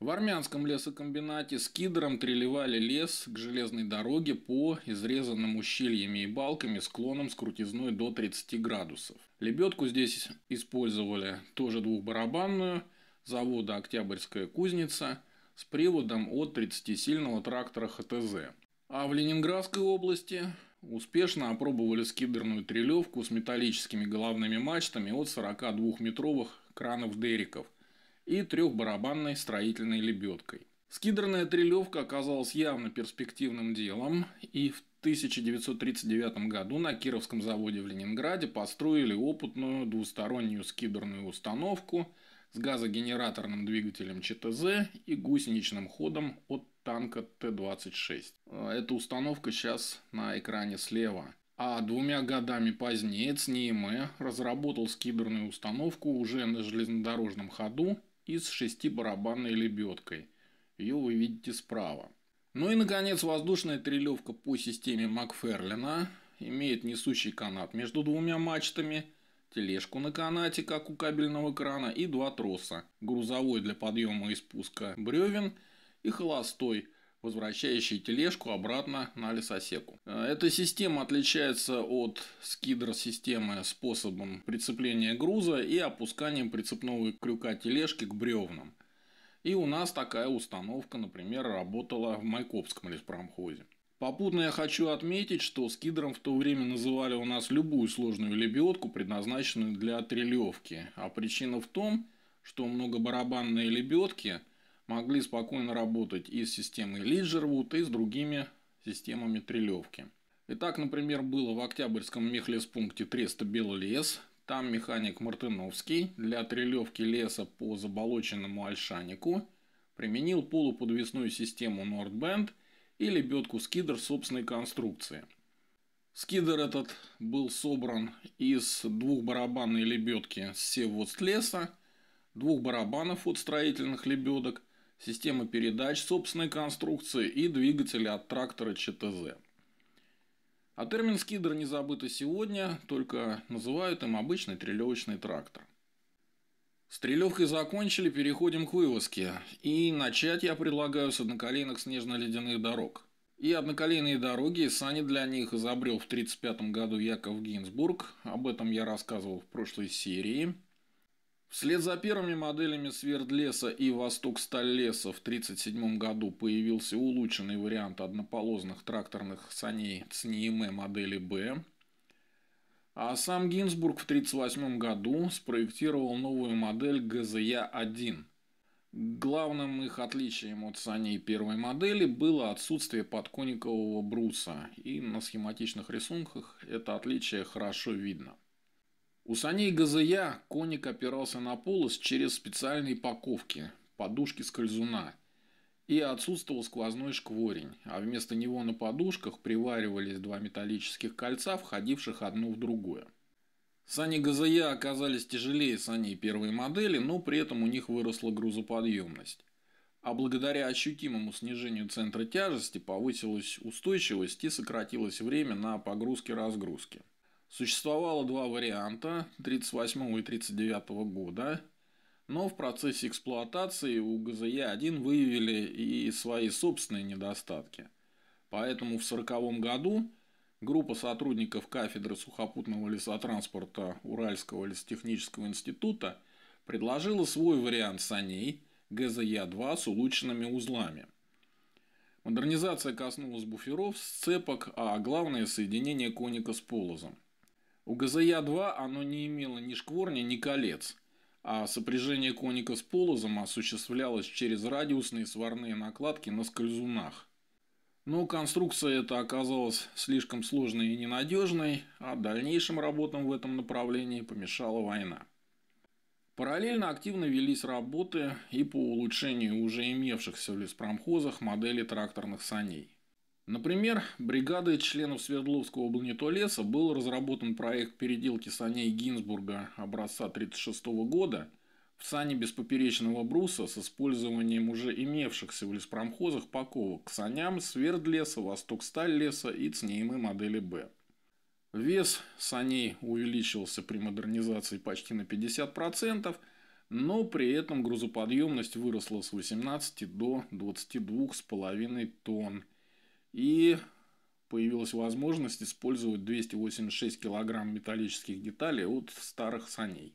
S1: В армянском лесокомбинате скидером треливали лес к железной дороге по изрезанным ущельями и балками склоном с крутизной до 30 градусов. Лебедку здесь использовали тоже двухбарабанную завода «Октябрьская кузница» с приводом от 30-сильного трактора ХТЗ. А в Ленинградской области успешно опробовали скидерную трелевку с металлическими головными мачтами от 42-метровых кранов-дериков и трехбарабанной строительной лебедкой. Скидерная трелевка оказалась явно перспективным делом, и в 1939 году на Кировском заводе в Ленинграде построили опытную двустороннюю скидерную установку с газогенераторным двигателем ЧТЗ и гусеничным ходом от танка Т-26. Э, эта установка сейчас на экране слева. А двумя годами позднее ЦНИМЭ разработал скидерную установку уже на железнодорожном ходу и с шестибарабанной лебедкой. Ее вы видите справа. Ну и, наконец, воздушная трелевка по системе Макферлина имеет несущий канат между двумя мачтами, тележку на канате, как у кабельного крана, и два троса. Грузовой для подъема и спуска бревен – и холостой, возвращающий тележку обратно на лесосеку. Э, эта система отличается от скидер-системы способом прицепления груза и опусканием прицепного крюка тележки к бревнам. И у нас такая установка, например, работала в Майкопском леспромхозе. Попутно я хочу отметить, что скидером в то время называли у нас любую сложную лебедку, предназначенную для трелевки. А причина в том, что многобарабанные лебедки – могли спокойно работать и с системой Лиджервуд, и с другими системами трелевки. Итак, например, было в Октябрьском мехлеспункте Треста Белолес. Там механик Мартыновский для трелевки леса по заболоченному ольшанику применил полуподвесную систему Нордбенд и лебедку скидер собственной конструкции. Скидер этот был собран из двух барабанной лебедки с леса, двух барабанов от строительных лебедок – системы передач собственной конструкции и двигатели от трактора ЧТЗ. А термин «скидер» не забыт и сегодня, только называют им обычный трелевочный трактор. С трелевкой закончили, переходим к вывозке. И начать я предлагаю с одноколейных снежно-ледяных дорог. И одноколейные дороги и сани для них изобрел в 1935 году Яков Гинзбург. Об этом я рассказывал в прошлой серии – Вслед за первыми моделями Свердлеса и Восток Сталлеса в 1937 году появился улучшенный вариант однополозных тракторных саней ЦНИМЭ модели «Б», а сам Гинзбург в 1938 году спроектировал новую модель ГЗЯ-1. Главным их отличием от саней первой модели было отсутствие подконикового бруса, и на схематичных рисунках это отличие хорошо видно. У саней Газая коник опирался на полос через специальные паковки, подушки скользуна, и отсутствовал сквозной шкворень, а вместо него на подушках приваривались два металлических кольца, входивших одно в другое. Сани Газая оказались тяжелее саней первой модели, но при этом у них выросла грузоподъемность. А благодаря ощутимому снижению центра тяжести повысилась устойчивость и сократилось время на погрузке-разгрузке. Существовало два варианта 1938 и 1939 года, но в процессе эксплуатации у ГЗЯ-1 выявили и свои собственные недостатки. Поэтому в 1940 году группа сотрудников кафедры сухопутного лесотранспорта Уральского лесотехнического института предложила свой вариант саней ГЗЯ-2 с улучшенными узлами. Модернизация коснулась буферов, сцепок, а главное – соединение коника с полозом. У ГЗЯ-2 оно не имело ни шкворня, ни колец, а сопряжение коника с полозом осуществлялось через радиусные сварные накладки на скользунах. Но конструкция эта оказалась слишком сложной и ненадежной, а дальнейшим работам в этом направлении помешала война. Параллельно активно велись работы и по улучшению уже имевшихся в леспромхозах моделей тракторных саней. Например, бригадой членов Свердловского облнитолеса был разработан проект переделки саней Гинзбурга образца 1936 года в сани без поперечного бруса с использованием уже имевшихся в леспромхозах паковок к саням Свердлеса, Востоксталь леса и Цнеймы модели «Б». Вес саней увеличился при модернизации почти на 50%, но при этом грузоподъемность выросла с 18 до 22,5 тонн – и появилась возможность использовать 286 килограмм металлических деталей от старых саней.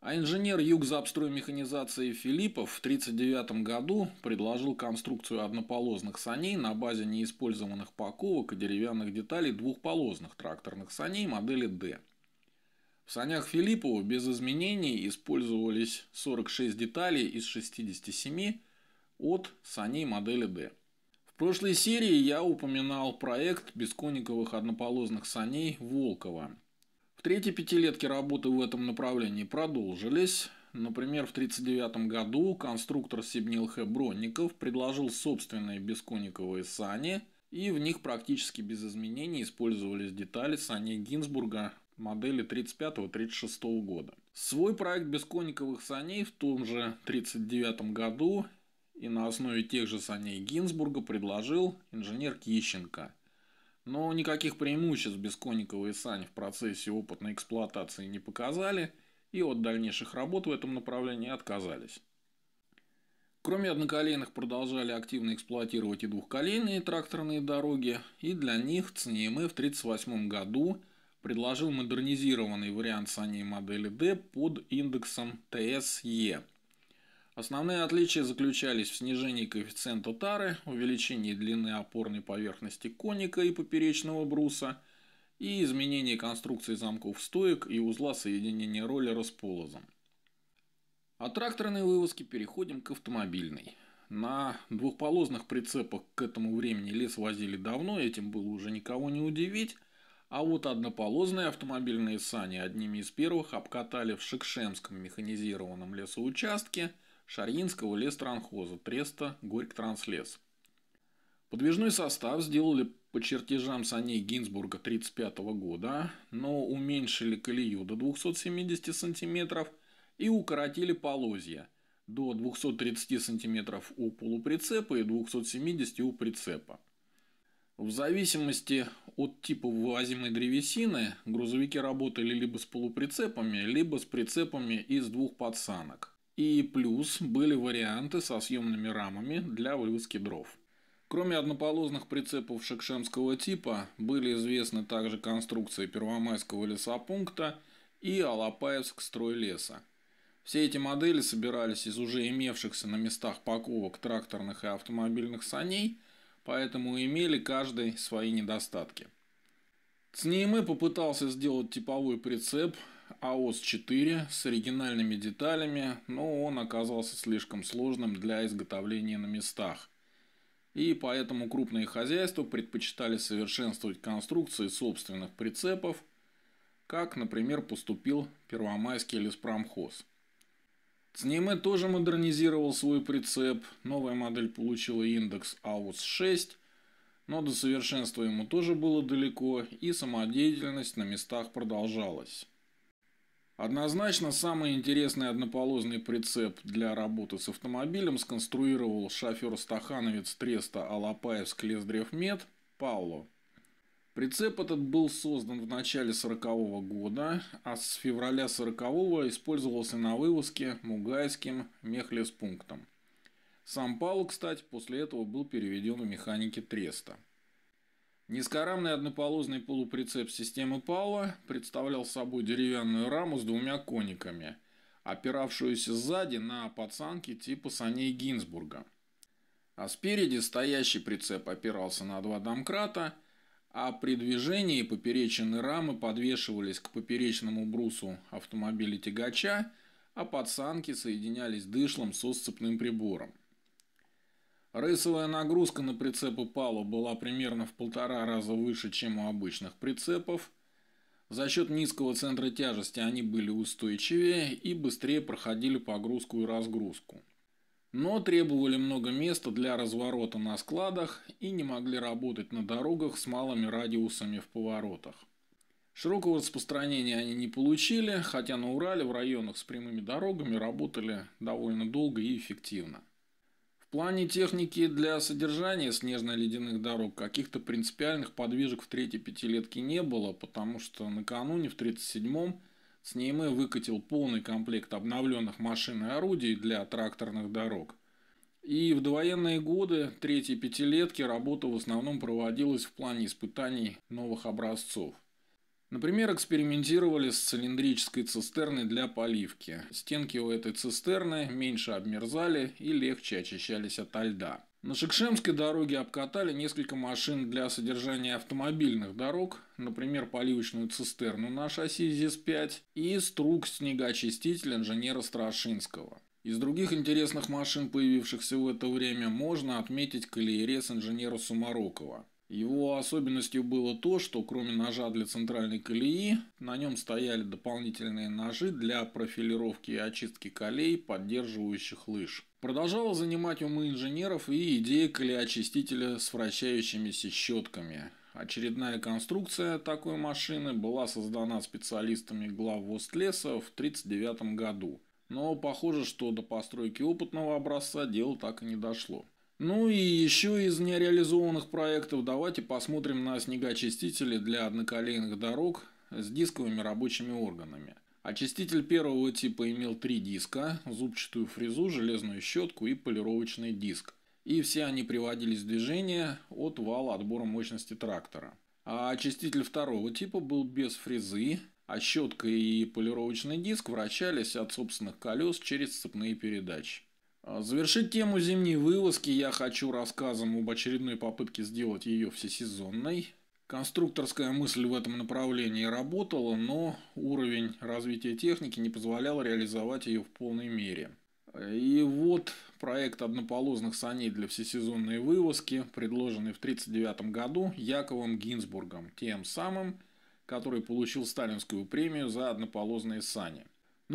S1: А инженер югзапстроймеханизации Филиппов в 1939 году предложил конструкцию однополозных саней на базе неиспользованных паковок и деревянных деталей двухполозных тракторных саней модели D. В санях Филиппова без изменений использовались 46 деталей из 67 от саней модели D. В прошлой серии я упоминал проект бесконниковых однополозных саней Волкова. В третьей пятилетке работы в этом направлении продолжились. Например, в 1939 году конструктор Сибнил Х. Бронников предложил собственные бесконниковые сани, и в них практически без изменений использовались детали саней Гинзбурга модели 35-36 года. Свой проект бесконниковых саней в том же 1939 году и на основе тех же саней Гинзбурга предложил инженер Кищенко. Но никаких преимуществ Бесконникова и Сани в процессе опытной эксплуатации не показали, и от дальнейших работ в этом направлении отказались. Кроме одноколейных продолжали активно эксплуатировать и двухколейные тракторные дороги, и для них ЦНИМЭ в 1938 году предложил модернизированный вариант саней модели D под индексом ТСЕ. Основные отличия заключались в снижении коэффициента тары, увеличении длины опорной поверхности коника и поперечного бруса и изменении конструкции замков стоек и узла соединения роллера с полозом. От тракторной вывозки переходим к автомобильной. На двухполозных прицепах к этому времени лес возили давно, этим было уже никого не удивить, а вот однополозные автомобильные сани одними из первых обкатали в Шикшемском механизированном лесоучастке – Шарьинского лестранхоза, Преста, Горьктранслес. Подвижной состав сделали по чертежам саней Гинзбурга 1935 года, но уменьшили колею до 270 см и укоротили полозья до 230 см у полуприцепа и 270 у прицепа. В зависимости от типа вывозимой древесины грузовики работали либо с полуприцепами, либо с прицепами из двух подсанок и плюс были варианты со съемными рамами для вывозки дров. Кроме однополозных прицепов шекшемского типа, были известны также конструкции Первомайского лесопункта и Алапаевск стройлеса. Все эти модели собирались из уже имевшихся на местах паковок тракторных и автомобильных саней, поэтому имели каждый свои недостатки. С Цнейме попытался сделать типовой прицеп АОС-4 с оригинальными деталями, но он оказался слишком сложным для изготовления на местах. И поэтому крупные хозяйства предпочитали совершенствовать конструкции собственных прицепов, как, например, поступил Первомайский леспромхоз. Цнеме тоже модернизировал свой прицеп, новая модель получила индекс АУС-6, но до совершенства ему тоже было далеко, и самодеятельность на местах продолжалась. Однозначно самый интересный однополозный прицеп для работы с автомобилем сконструировал шофер-стахановец Треста Алапаевск Лездревмет Пауло. Прицеп этот был создан в начале 40 -го года, а с февраля 40-го использовался на вывозке Мугайским мехлеспунктом. Сам Пауло, кстати, после этого был переведен в механики Треста. Низкорамный однополозный полуприцеп системы Паула представлял собой деревянную раму с двумя кониками, опиравшуюся сзади на подсанки типа саней Гинзбурга. А спереди стоящий прицеп опирался на два домкрата, а при движении поперечины рамы подвешивались к поперечному брусу автомобиля-тягача, а подсанки соединялись дышлом со сцепным прибором. Рейсовая нагрузка на прицеп упала была примерно в полтора раза выше, чем у обычных прицепов. За счет низкого центра тяжести они были устойчивее и быстрее проходили погрузку и разгрузку. Но требовали много места для разворота на складах и не могли работать на дорогах с малыми радиусами в поворотах. Широкого распространения они не получили, хотя на Урале в районах с прямыми дорогами работали довольно долго и эффективно плане техники для содержания снежно-ледяных дорог каких-то принципиальных подвижек в третьей пятилетке не было, потому что накануне в 37-м Снейме выкатил полный комплект обновленных машин и орудий для тракторных дорог. И в довоенные годы третьей пятилетки работа в основном проводилась в плане испытаний новых образцов. Например, экспериментировали с цилиндрической цистерной для поливки. Стенки у этой цистерны меньше обмерзали и легче очищались от льда. На Шикшемской дороге обкатали несколько машин для содержания автомобильных дорог, например, поливочную цистерну на шасси ЗИС-5 и струк снегоочиститель инженера Страшинского. Из других интересных машин, появившихся в это время, можно отметить колеерез инженера Сумарокова. Его особенностью было то, что кроме ножа для центральной колеи, на нем стояли дополнительные ножи для профилировки и очистки колей, поддерживающих лыж. Продолжала занимать умы инженеров и идея колеочистителя с вращающимися щетками. Очередная конструкция такой машины была создана специалистами главвостлеса в 1939 году. Но похоже, что до постройки опытного образца дело так и не дошло. Ну и еще из нереализованных проектов давайте посмотрим на снегоочистители для одноколейных дорог с дисковыми рабочими органами. Очиститель первого типа имел три диска, зубчатую фрезу, железную щетку и полировочный диск. И все они приводились в движение от вала отбора мощности трактора. А очиститель второго типа был без фрезы, а щетка и полировочный диск вращались от собственных колес через цепные передачи. А, завершить тему зимней вылазки я хочу рассказом об очередной попытке сделать ее всесезонной. Конструкторская мысль в этом направлении работала, но уровень развития техники не позволял реализовать ее в полной мере. И вот проект однополозных саней для всесезонной вылазки, предложенный в 1939 году Яковом Гинзбургом, тем самым, который получил сталинскую премию за однополозные сани.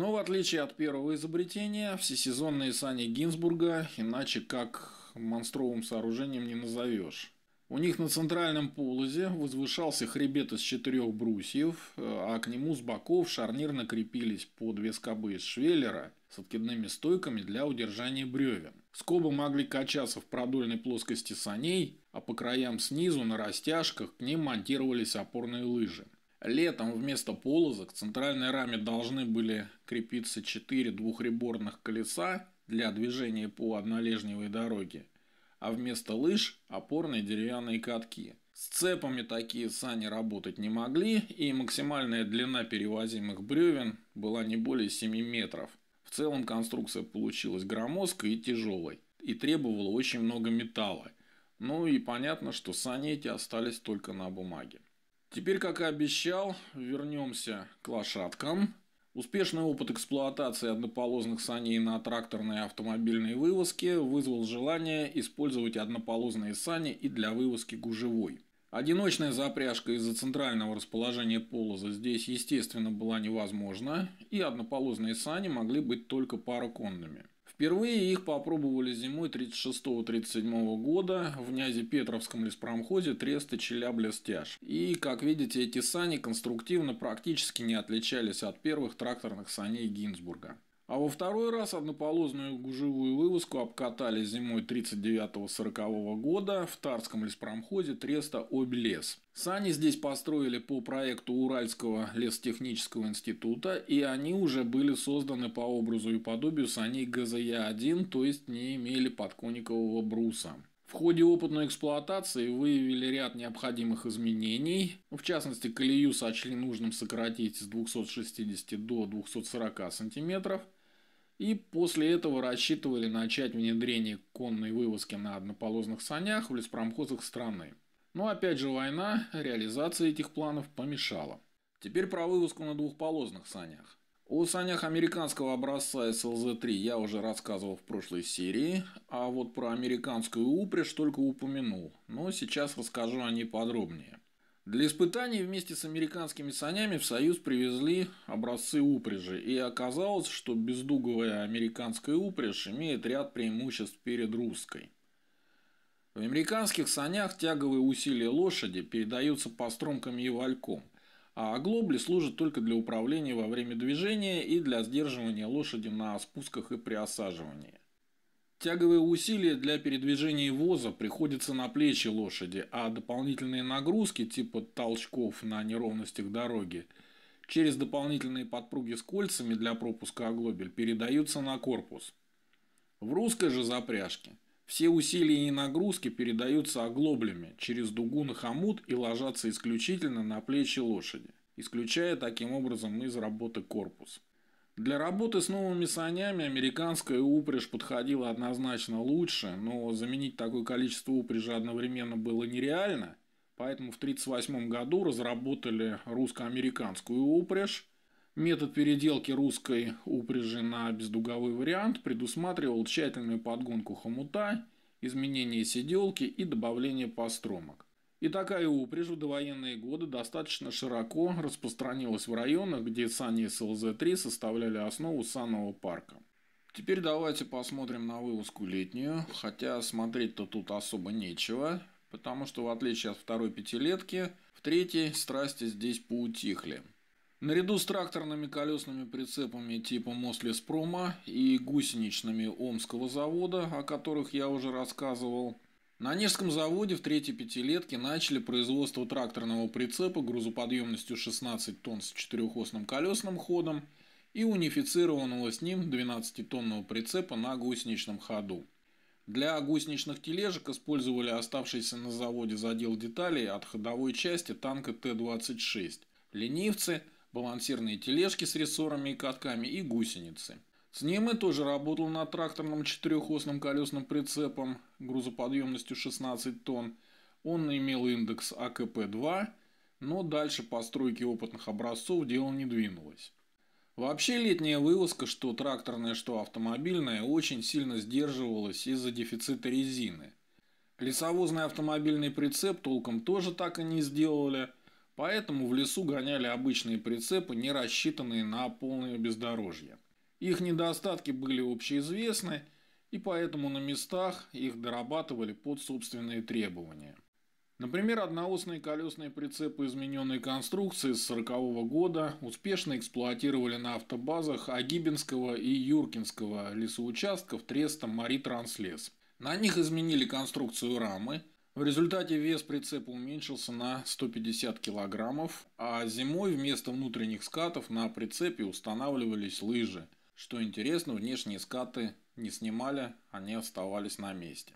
S1: Но в отличие от первого изобретения, всесезонные сани Гинзбурга иначе как монстровым сооружением не назовешь. У них на центральном полозе возвышался хребет из четырех брусьев, а к нему с боков шарнирно крепились по две скобы из швеллера с откидными стойками для удержания бревен. Скобы могли качаться в продольной плоскости саней, а по краям снизу на растяжках к ним монтировались опорные лыжи. Летом вместо полозок к центральной раме должны были крепиться 4 двухреборных колеса для движения по однолежневой дороге, а вместо лыж – опорные деревянные катки. С цепами такие сани работать не могли, и максимальная длина перевозимых бревен была не более 7 метров. В целом конструкция получилась громоздкой и тяжелой, и требовала очень много металла. Ну и понятно, что сани эти остались только на бумаге. Теперь, как и обещал, вернемся к лошадкам. Успешный опыт эксплуатации однополозных саней на тракторной и автомобильной вывозке вызвал желание использовать однополозные сани и для вывозки гужевой. Одиночная запряжка из-за центрального расположения полоза здесь, естественно, была невозможна, и однополозные сани могли быть только пароконными. Впервые их попробовали зимой 36-37 года в Петровском леспромхозе Треста Челябля-Стяж. И, как видите, эти сани конструктивно практически не отличались от первых тракторных саней Гинзбурга. А во второй раз однополозную гужевую вывозку обкатали зимой 39-40 года в Тарском леспромхозе Треста Облес. Сани здесь построили по проекту Уральского лестехнического института, и они уже были созданы по образу и подобию саней ГЗЯ-1, то есть не имели подконикового бруса. В ходе опытной эксплуатации выявили ряд необходимых изменений. В частности, колею сочли нужным сократить с 260 до 240 сантиметров – и после этого рассчитывали начать внедрение конной вывозки на однополозных санях в леспромхозах страны. Но опять же война реализации этих планов помешала. Теперь про вывозку на двухполозных санях. О санях американского образца SLZ-3 я уже рассказывал в прошлой серии, а вот про американскую упряжь только упомянул, но сейчас расскажу о ней подробнее – для испытаний вместе с американскими санями в Союз привезли образцы упряжи, и оказалось, что бездуговая американская упряжь имеет ряд преимуществ перед русской. В американских санях тяговые усилия лошади передаются по стромкам и вальком, а оглобли служат только для управления во время движения и для сдерживания лошади на спусках и при осаживании. Тяговые усилия для передвижения воза приходятся на плечи лошади, а дополнительные нагрузки типа толчков на неровностях дороги через дополнительные подпруги с кольцами для пропуска оглобель передаются на корпус. В русской же запряжке все усилия и нагрузки передаются оглоблями через дугу на хомут и ложатся исключительно на плечи лошади, исключая таким образом из работы корпус. Для работы с новыми санями американская упряжь подходила однозначно лучше, но заменить такое количество упряжи одновременно было нереально, поэтому в 1938 году разработали русско-американскую упряжь. Метод переделки русской упряжи на бездуговой вариант предусматривал тщательную подгонку хомута, изменение сиделки и добавление постромок. И такая упряжь в довоенные годы достаточно широко распространилась в районах, где сани СЛЗ-3 составляли основу санного парка. Теперь давайте посмотрим на вывозку летнюю, хотя смотреть-то тут особо нечего, потому что в отличие от второй пятилетки, в третьей страсти здесь поутихли. Наряду с тракторными колесными прицепами типа Мослеспрома и гусеничными Омского завода, о которых я уже рассказывал, на Нежском заводе в третьей пятилетке начали производство тракторного прицепа грузоподъемностью 16 тонн с четырехосным колесным ходом и унифицированного с ним 12-тонного прицепа на гусеничном ходу. Для гусеничных тележек использовали оставшийся на заводе задел деталей от ходовой части танка Т-26, ленивцы, балансирные тележки с рессорами и катками и гусеницы – с ним я тоже работал на тракторном четырехосном колесном прицепом грузоподъемностью 16 тонн. Он имел индекс АКП-2, но дальше постройки опытных образцов дело не двинулось. Вообще летняя вывозка, что тракторная, что автомобильная, очень сильно сдерживалась из-за дефицита резины. Лесовозный автомобильный прицеп толком тоже так и не сделали, поэтому в лесу гоняли обычные прицепы, не рассчитанные на полное бездорожье. Их недостатки были общеизвестны, и поэтому на местах их дорабатывали под собственные требования. Например, одноосные колесные прицепы измененной конструкции с 1940 года успешно эксплуатировали на автобазах Агибинского и Юркинского лесоучастков Треста Мари Транслес. На них изменили конструкцию рамы, в результате вес прицепа уменьшился на 150 кг, а зимой вместо внутренних скатов на прицепе устанавливались лыжи – что интересно, внешние скаты не снимали, они оставались на месте.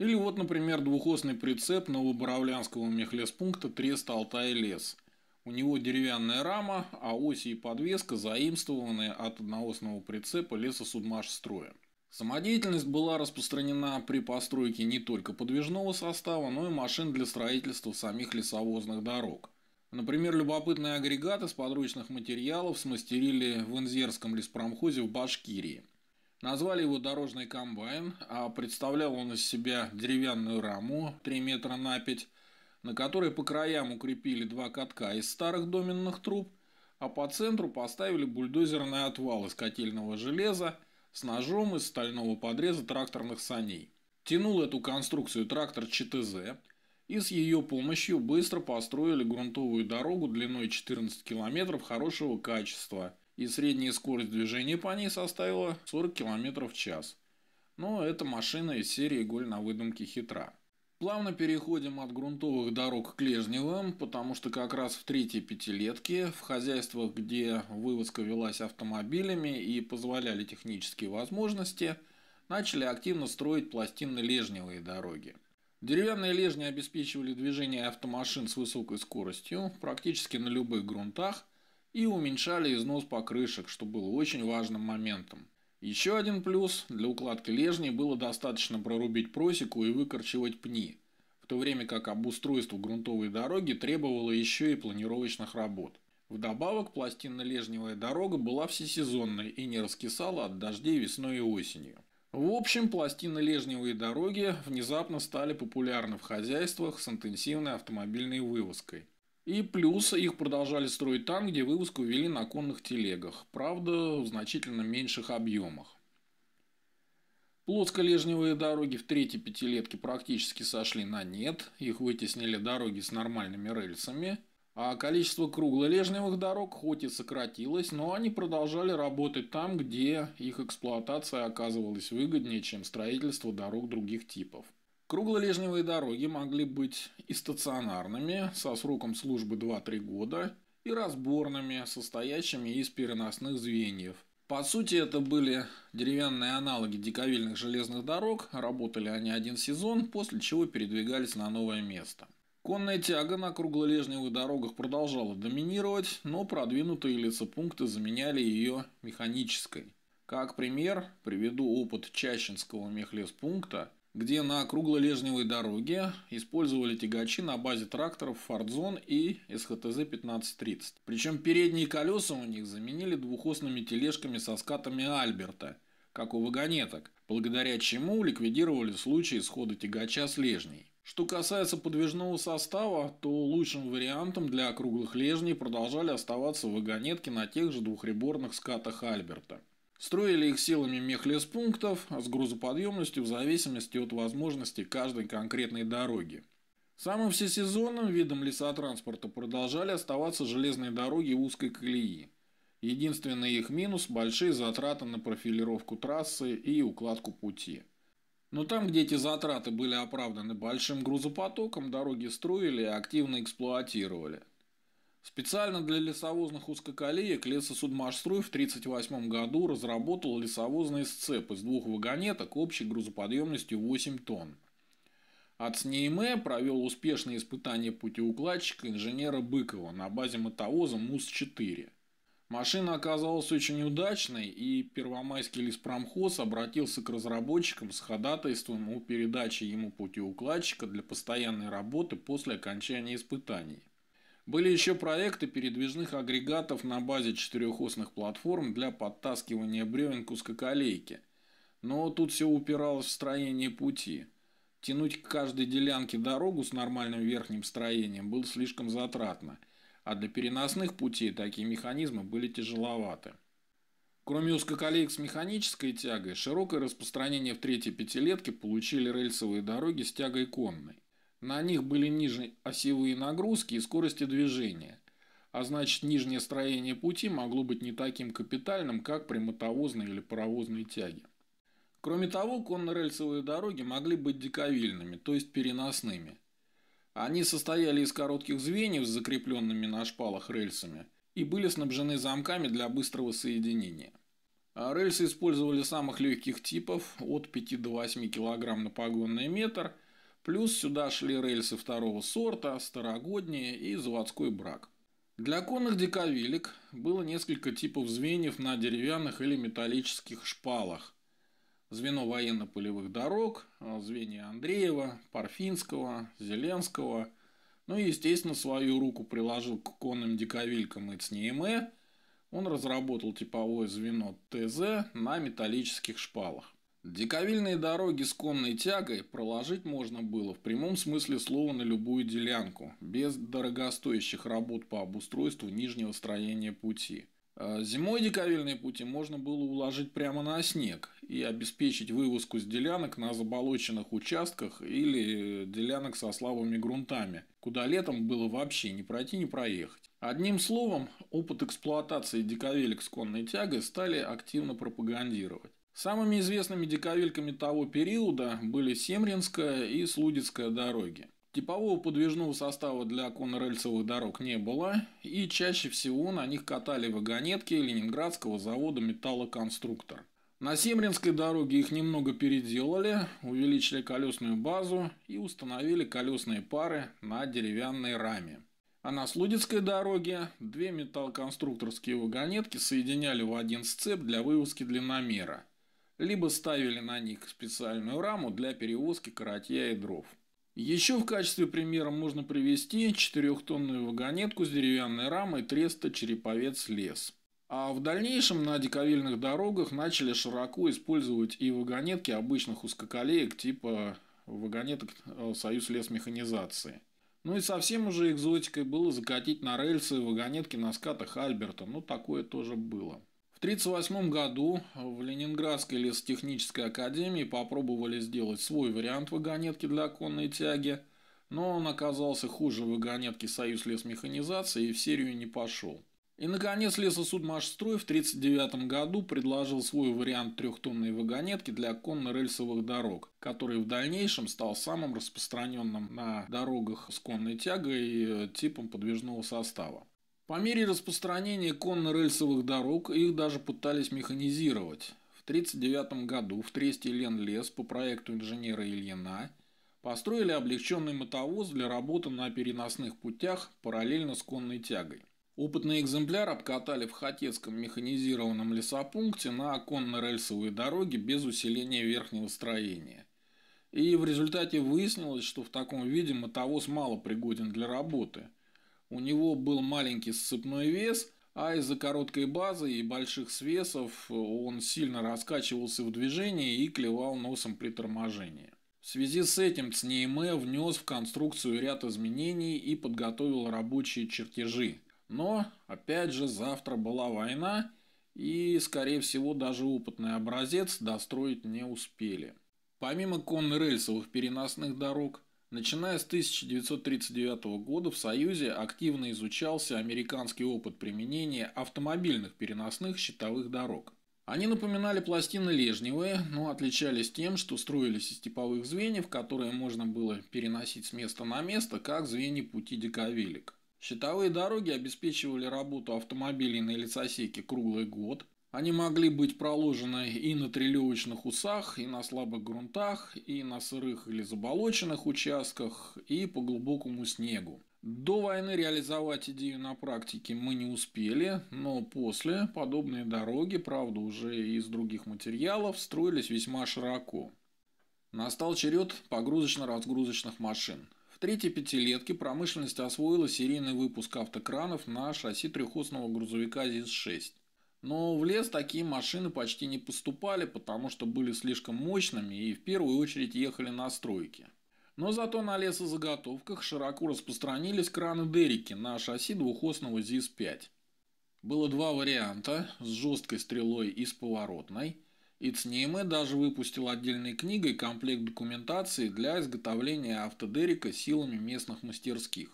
S1: Или вот, например, двухосный прицеп новоборовлянского мехлеспункта Треста Алтай Лес. У него деревянная рама, а оси и подвеска заимствованы от одноосного прицепа леса Судмашстроя. Самодеятельность была распространена при постройке не только подвижного состава, но и машин для строительства самих лесовозных дорог – Например, любопытные агрегаты из подручных материалов смастерили в Инзерском леспромхозе в Башкирии. Назвали его «Дорожный комбайн», а представлял он из себя деревянную раму 3 метра на 5, на которой по краям укрепили два катка из старых доменных труб, а по центру поставили бульдозерный отвал из котельного железа с ножом из стального подреза тракторных саней. Тянул эту конструкцию трактор ЧТЗ – и с ее помощью быстро построили грунтовую дорогу длиной 14 км хорошего качества, и средняя скорость движения по ней составила 40 км в час. Но эта машина из серии «Голь на выдумке хитра». Плавно переходим от грунтовых дорог к лежневым, потому что как раз в третьей пятилетке в хозяйствах, где вывозка велась автомобилями и позволяли технические возможности, начали активно строить пластинно-лежневые дороги – Деревянные лежни обеспечивали движение автомашин с высокой скоростью практически на любых грунтах и уменьшали износ покрышек, что было очень важным моментом. Еще один плюс – для укладки лежней было достаточно прорубить просеку и выкорчевать пни, в то время как обустройство грунтовой дороги требовало еще и планировочных работ. Вдобавок, пластинно-лежневая дорога была всесезонной и не раскисала от дождей весной и осенью. В общем, пластины лежневые дороги внезапно стали популярны в хозяйствах с интенсивной автомобильной вывозкой. И плюс их продолжали строить там, где вывозку вели на конных телегах, правда в значительно меньших объемах. Плоско лежневые дороги в третьей пятилетке практически сошли на нет, их вытеснили дороги с нормальными рельсами – а количество круглолежневых дорог хоть и сократилось, но они продолжали работать там, где их эксплуатация оказывалась выгоднее, чем строительство дорог других типов. Круглолежневые дороги могли быть и стационарными, со сроком службы 2-3 года, и разборными, состоящими из переносных звеньев. По сути, это были деревянные аналоги диковильных железных дорог, работали они один сезон, после чего передвигались на новое место. Конная тяга на круглолежневых дорогах продолжала доминировать, но продвинутые лицепункты заменяли ее механической. Как пример приведу опыт Чащинского мехлеспункта, где на круглолежневой дороге использовали тягачи на базе тракторов Фордзон и СХТЗ-1530. Причем передние колеса у них заменили двухосными тележками со скатами Альберта, как у вагонеток, благодаря чему ликвидировали случаи схода тягача с лежней. Что касается подвижного состава, то лучшим вариантом для округлых лежней продолжали оставаться вагонетки на тех же двухреборных скатах Альберта. Строили их силами мехлеспунктов с грузоподъемностью в зависимости от возможностей каждой конкретной дороги. Самым всесезонным видом лесотранспорта продолжали оставаться железные дороги узкой колеи. Единственный их минус – большие затраты на профилировку трассы и укладку пути. Но там, где эти затраты были оправданы большим грузопотоком, дороги строили и активно эксплуатировали. Специально для лесовозных узкоколеек лесосудмашстрой в 1938 году разработал лесовозный сцеп из двух вагонеток общей грузоподъемностью 8 тонн. От СНИИМЭ провел успешные испытания путеукладчика инженера Быкова на базе мотовоза МУС 4 Машина оказалась очень удачной, и первомайский леспромхоз обратился к разработчикам с ходатайством о передаче ему путеукладчика для постоянной работы после окончания испытаний. Были еще проекты передвижных агрегатов на базе четырехосных платформ для подтаскивания бревен к узкоколейке. Но тут все упиралось в строение пути. Тянуть к каждой делянке дорогу с нормальным верхним строением было слишком затратно – а для переносных путей такие механизмы были тяжеловаты. Кроме узкоколеек с механической тягой, широкое распространение в третьей пятилетке получили рельсовые дороги с тягой конной. На них были ниже осевые нагрузки и скорости движения, а значит нижнее строение пути могло быть не таким капитальным, как при мотовозной или паровозной тяге. Кроме того, конно-рельсовые дороги могли быть диковильными, то есть переносными – они состояли из коротких звеньев с закрепленными на шпалах рельсами и были снабжены замками для быстрого соединения. А рельсы использовали самых легких типов от 5 до 8 кг на погонный метр, плюс сюда шли рельсы второго сорта, старогодние и заводской брак. Для конных диковилек было несколько типов звеньев на деревянных или металлических шпалах, звено военно-полевых дорог, э, звенья Андреева, Парфинского, Зеленского. Ну и, естественно, свою руку приложил к конным диковилькам и ЦНИМЭ. Он разработал типовое звено ТЗ на металлических шпалах. Диковильные дороги с конной тягой проложить можно было в прямом смысле слова на любую делянку, без дорогостоящих работ по обустройству нижнего строения пути – Э, зимой диковельные пути можно было уложить прямо на снег и обеспечить вывозку с делянок на заболоченных участках или делянок со слабыми грунтами, куда летом было вообще не пройти, не проехать. Одним словом, опыт эксплуатации диковелек с конной тягой стали активно пропагандировать. Самыми известными диковельками того периода были Семринская и Слудицкая дороги. Типового подвижного состава для конно-рельсовых дорог не было, и чаще всего на них катали вагонетки ленинградского завода «Металлоконструктор». На Семринской дороге их немного переделали, увеличили колесную базу и установили колесные пары на деревянной раме. А на Слудицкой дороге две металлоконструкторские вагонетки соединяли в один сцеп для вывозки длинномера, либо ставили на них специальную раму для перевозки коротья и дров. Еще в качестве примера можно привести четырехтонную вагонетку с деревянной рамой треста «Череповец-лес». А в дальнейшем на диковильных дорогах начали широко использовать и вагонетки обычных узкоколеек типа вагонеток э, «Союз Лес Механизации. Ну и совсем уже экзотикой было закатить на рельсы вагонетки на скатах Альберта, ну такое тоже было. В 1938 году в Ленинградской лесотехнической академии попробовали сделать свой вариант вагонетки для конной тяги, но он оказался хуже вагонетки «Союз лесмеханизации» и в серию не пошел. И, наконец, лесосудмашстрой в 1939 году предложил свой вариант трехтонной вагонетки для конно-рельсовых дорог, который в дальнейшем стал самым распространенным на дорогах с конной тягой и типом подвижного состава. По мере распространения конно-рельсовых дорог их даже пытались механизировать. В 1939 году в Тресте лес по проекту инженера Ильина построили облегченный мотовоз для работы на переносных путях параллельно с конной тягой. Опытный экземпляр обкатали в Хатецком механизированном лесопункте на оконно-рельсовой дороге без усиления верхнего строения. И в результате выяснилось, что в таком виде мотовоз мало пригоден для работы – у него был маленький сцепной вес, а из-за короткой базы и больших свесов он сильно раскачивался в движении и клевал носом при торможении. В связи с этим Цнейме внес в конструкцию ряд изменений и подготовил рабочие чертежи. Но, опять же, завтра была война, и, скорее всего, даже опытный образец достроить не успели. Помимо конно-рельсовых переносных дорог, Начиная с 1939 года в Союзе активно изучался американский опыт применения автомобильных переносных щитовых дорог. Они напоминали пластины лежневые, но отличались тем, что строились из типовых звеньев, которые можно было переносить с места на место, как звенья пути диковелик. Щитовые дороги обеспечивали работу автомобилей на лесосеке круглый год, они могли быть проложены и на трелевочных усах, и на слабых грунтах, и на сырых или заболоченных участках, и по глубокому снегу. До войны реализовать идею на практике мы не успели, но после подобные дороги, правда уже из других материалов, строились весьма широко. Настал черед погрузочно-разгрузочных машин. В третьей пятилетке промышленность освоила серийный выпуск автокранов на шасси трехосного грузовика ЗИС-6. Но в лес такие машины почти не поступали, потому что были слишком мощными и в первую очередь ехали на стройки. Но зато на лесозаготовках широко распространились краны-дерики на шасси двухосного ЗИС-5. Было два варианта – с жесткой стрелой и с поворотной. И Ицнейме даже выпустил отдельной книгой комплект документации для изготовления автодерика силами местных мастерских.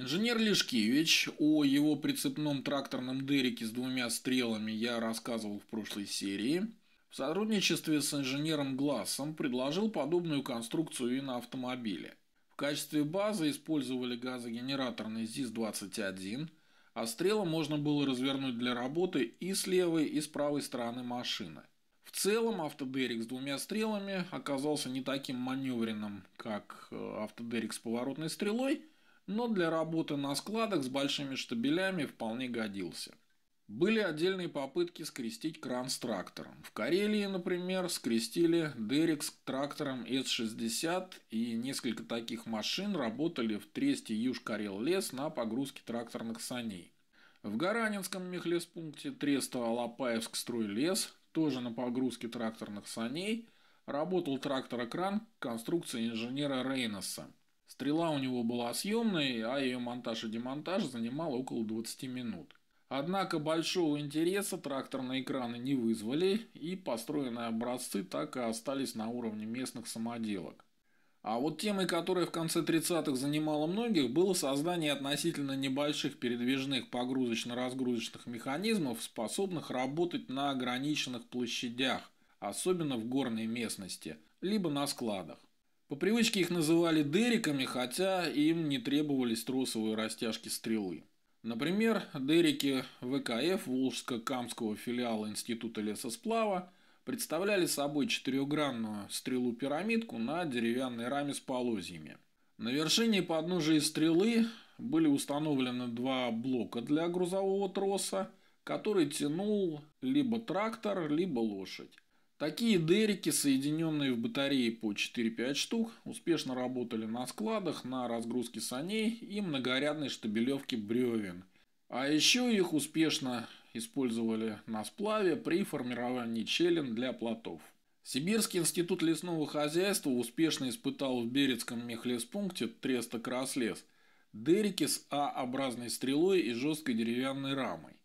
S1: Инженер Лешкевич, о его прицепном тракторном дереке с двумя стрелами я рассказывал в прошлой серии, в сотрудничестве с инженером Глассом предложил подобную конструкцию и на автомобиле. В качестве базы использовали газогенераторный ЗИС-21, а стрелы можно было развернуть для работы и с левой, и с правой стороны машины. В целом автодерик с двумя стрелами оказался не таким маневренным, как э, автодерик с поворотной стрелой – но для работы на складах с большими штабелями вполне годился. Были отдельные попытки скрестить кран с трактором. В Карелии, например, скрестили Дерек с трактором С-60, и несколько таких машин работали в Тресте Юж Карел лес на погрузке тракторных саней. В Гаранинском мехлеспункте Треста Алапаевск строй лес, тоже на погрузке тракторных саней, работал трактор-экран конструкции инженера Рейноса – Стрела у него была съемной, а ее монтаж и демонтаж занимал около 20 минут. Однако большого интереса тракторные экраны не вызвали, и построенные образцы так и остались на уровне местных самоделок. А вот темой, которая в конце 30-х занимала многих, было создание относительно небольших передвижных погрузочно-разгрузочных механизмов, способных работать на ограниченных площадях, особенно в горной местности, либо на складах. По привычке их называли дериками, хотя им не требовались тросовые растяжки стрелы. Например, дерики ВКФ Волжско-Камского филиала Института лесосплава представляли собой четырехгранную стрелу-пирамидку на деревянной раме с полозьями. На вершине и подножии стрелы были установлены два блока для грузового троса, который тянул либо трактор, либо лошадь. Такие дерики, соединенные в батареи по 4-5 штук, успешно работали на складах, на разгрузке саней и многорядной штабелевке бревен. А еще их успешно использовали на сплаве при формировании челен для плотов. Сибирский институт лесного хозяйства успешно испытал в Берецком мехлеспункте Треста Краслес дерики с А-образной стрелой и жесткой деревянной рамой.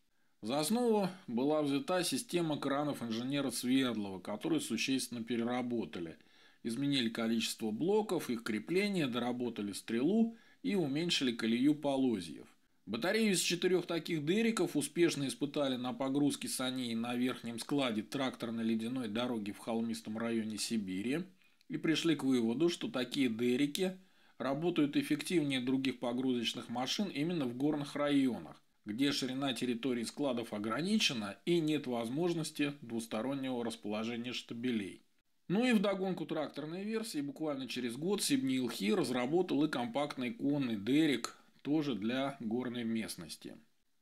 S1: За основу была взята система кранов инженера Свердлова, которые существенно переработали. Изменили количество блоков, их крепления, доработали стрелу и уменьшили колею полозьев. Батарею из четырех таких дыриков успешно испытали на погрузке саней на верхнем складе на ледяной дороге в холмистом районе Сибири и пришли к выводу, что такие дырики работают эффективнее других погрузочных машин именно в горных районах, где ширина территории складов ограничена и нет возможности двустороннего расположения штабелей. Ну и вдогонку тракторной версии буквально через год Сибнил Хи разработал и компактный конный Дерек, тоже для горной местности.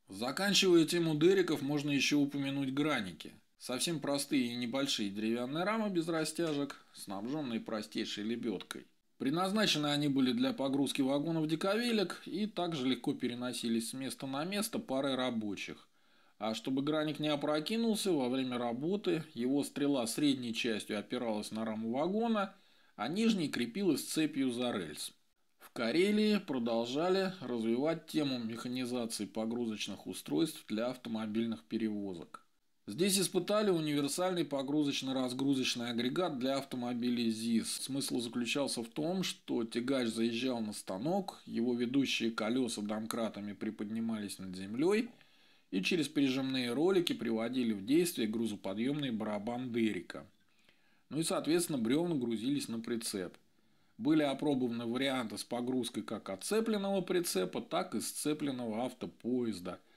S1: Заканчивая тему Дереков, можно еще упомянуть граники. Совсем простые и небольшие деревянные рамы без растяжек, снабженные простейшей лебедкой. Предназначены они были для погрузки вагонов диковелек и также легко переносились с места на место парой рабочих. А чтобы граник не опрокинулся во время работы, его стрела средней частью опиралась на раму вагона, а нижней крепилась цепью за рельс. В Карелии продолжали развивать тему механизации погрузочных устройств для автомобильных перевозок. Здесь испытали универсальный погрузочно-разгрузочный агрегат для автомобилей ЗИС. Смысл заключался в том, что тягач заезжал на станок, его ведущие колеса домкратами приподнимались над землей и через прижимные ролики приводили в действие грузоподъемный барабан Дерика. Ну и, соответственно, бревна грузились на прицеп. Были опробованы варианты с погрузкой как отцепленного прицепа, так и сцепленного автопоезда –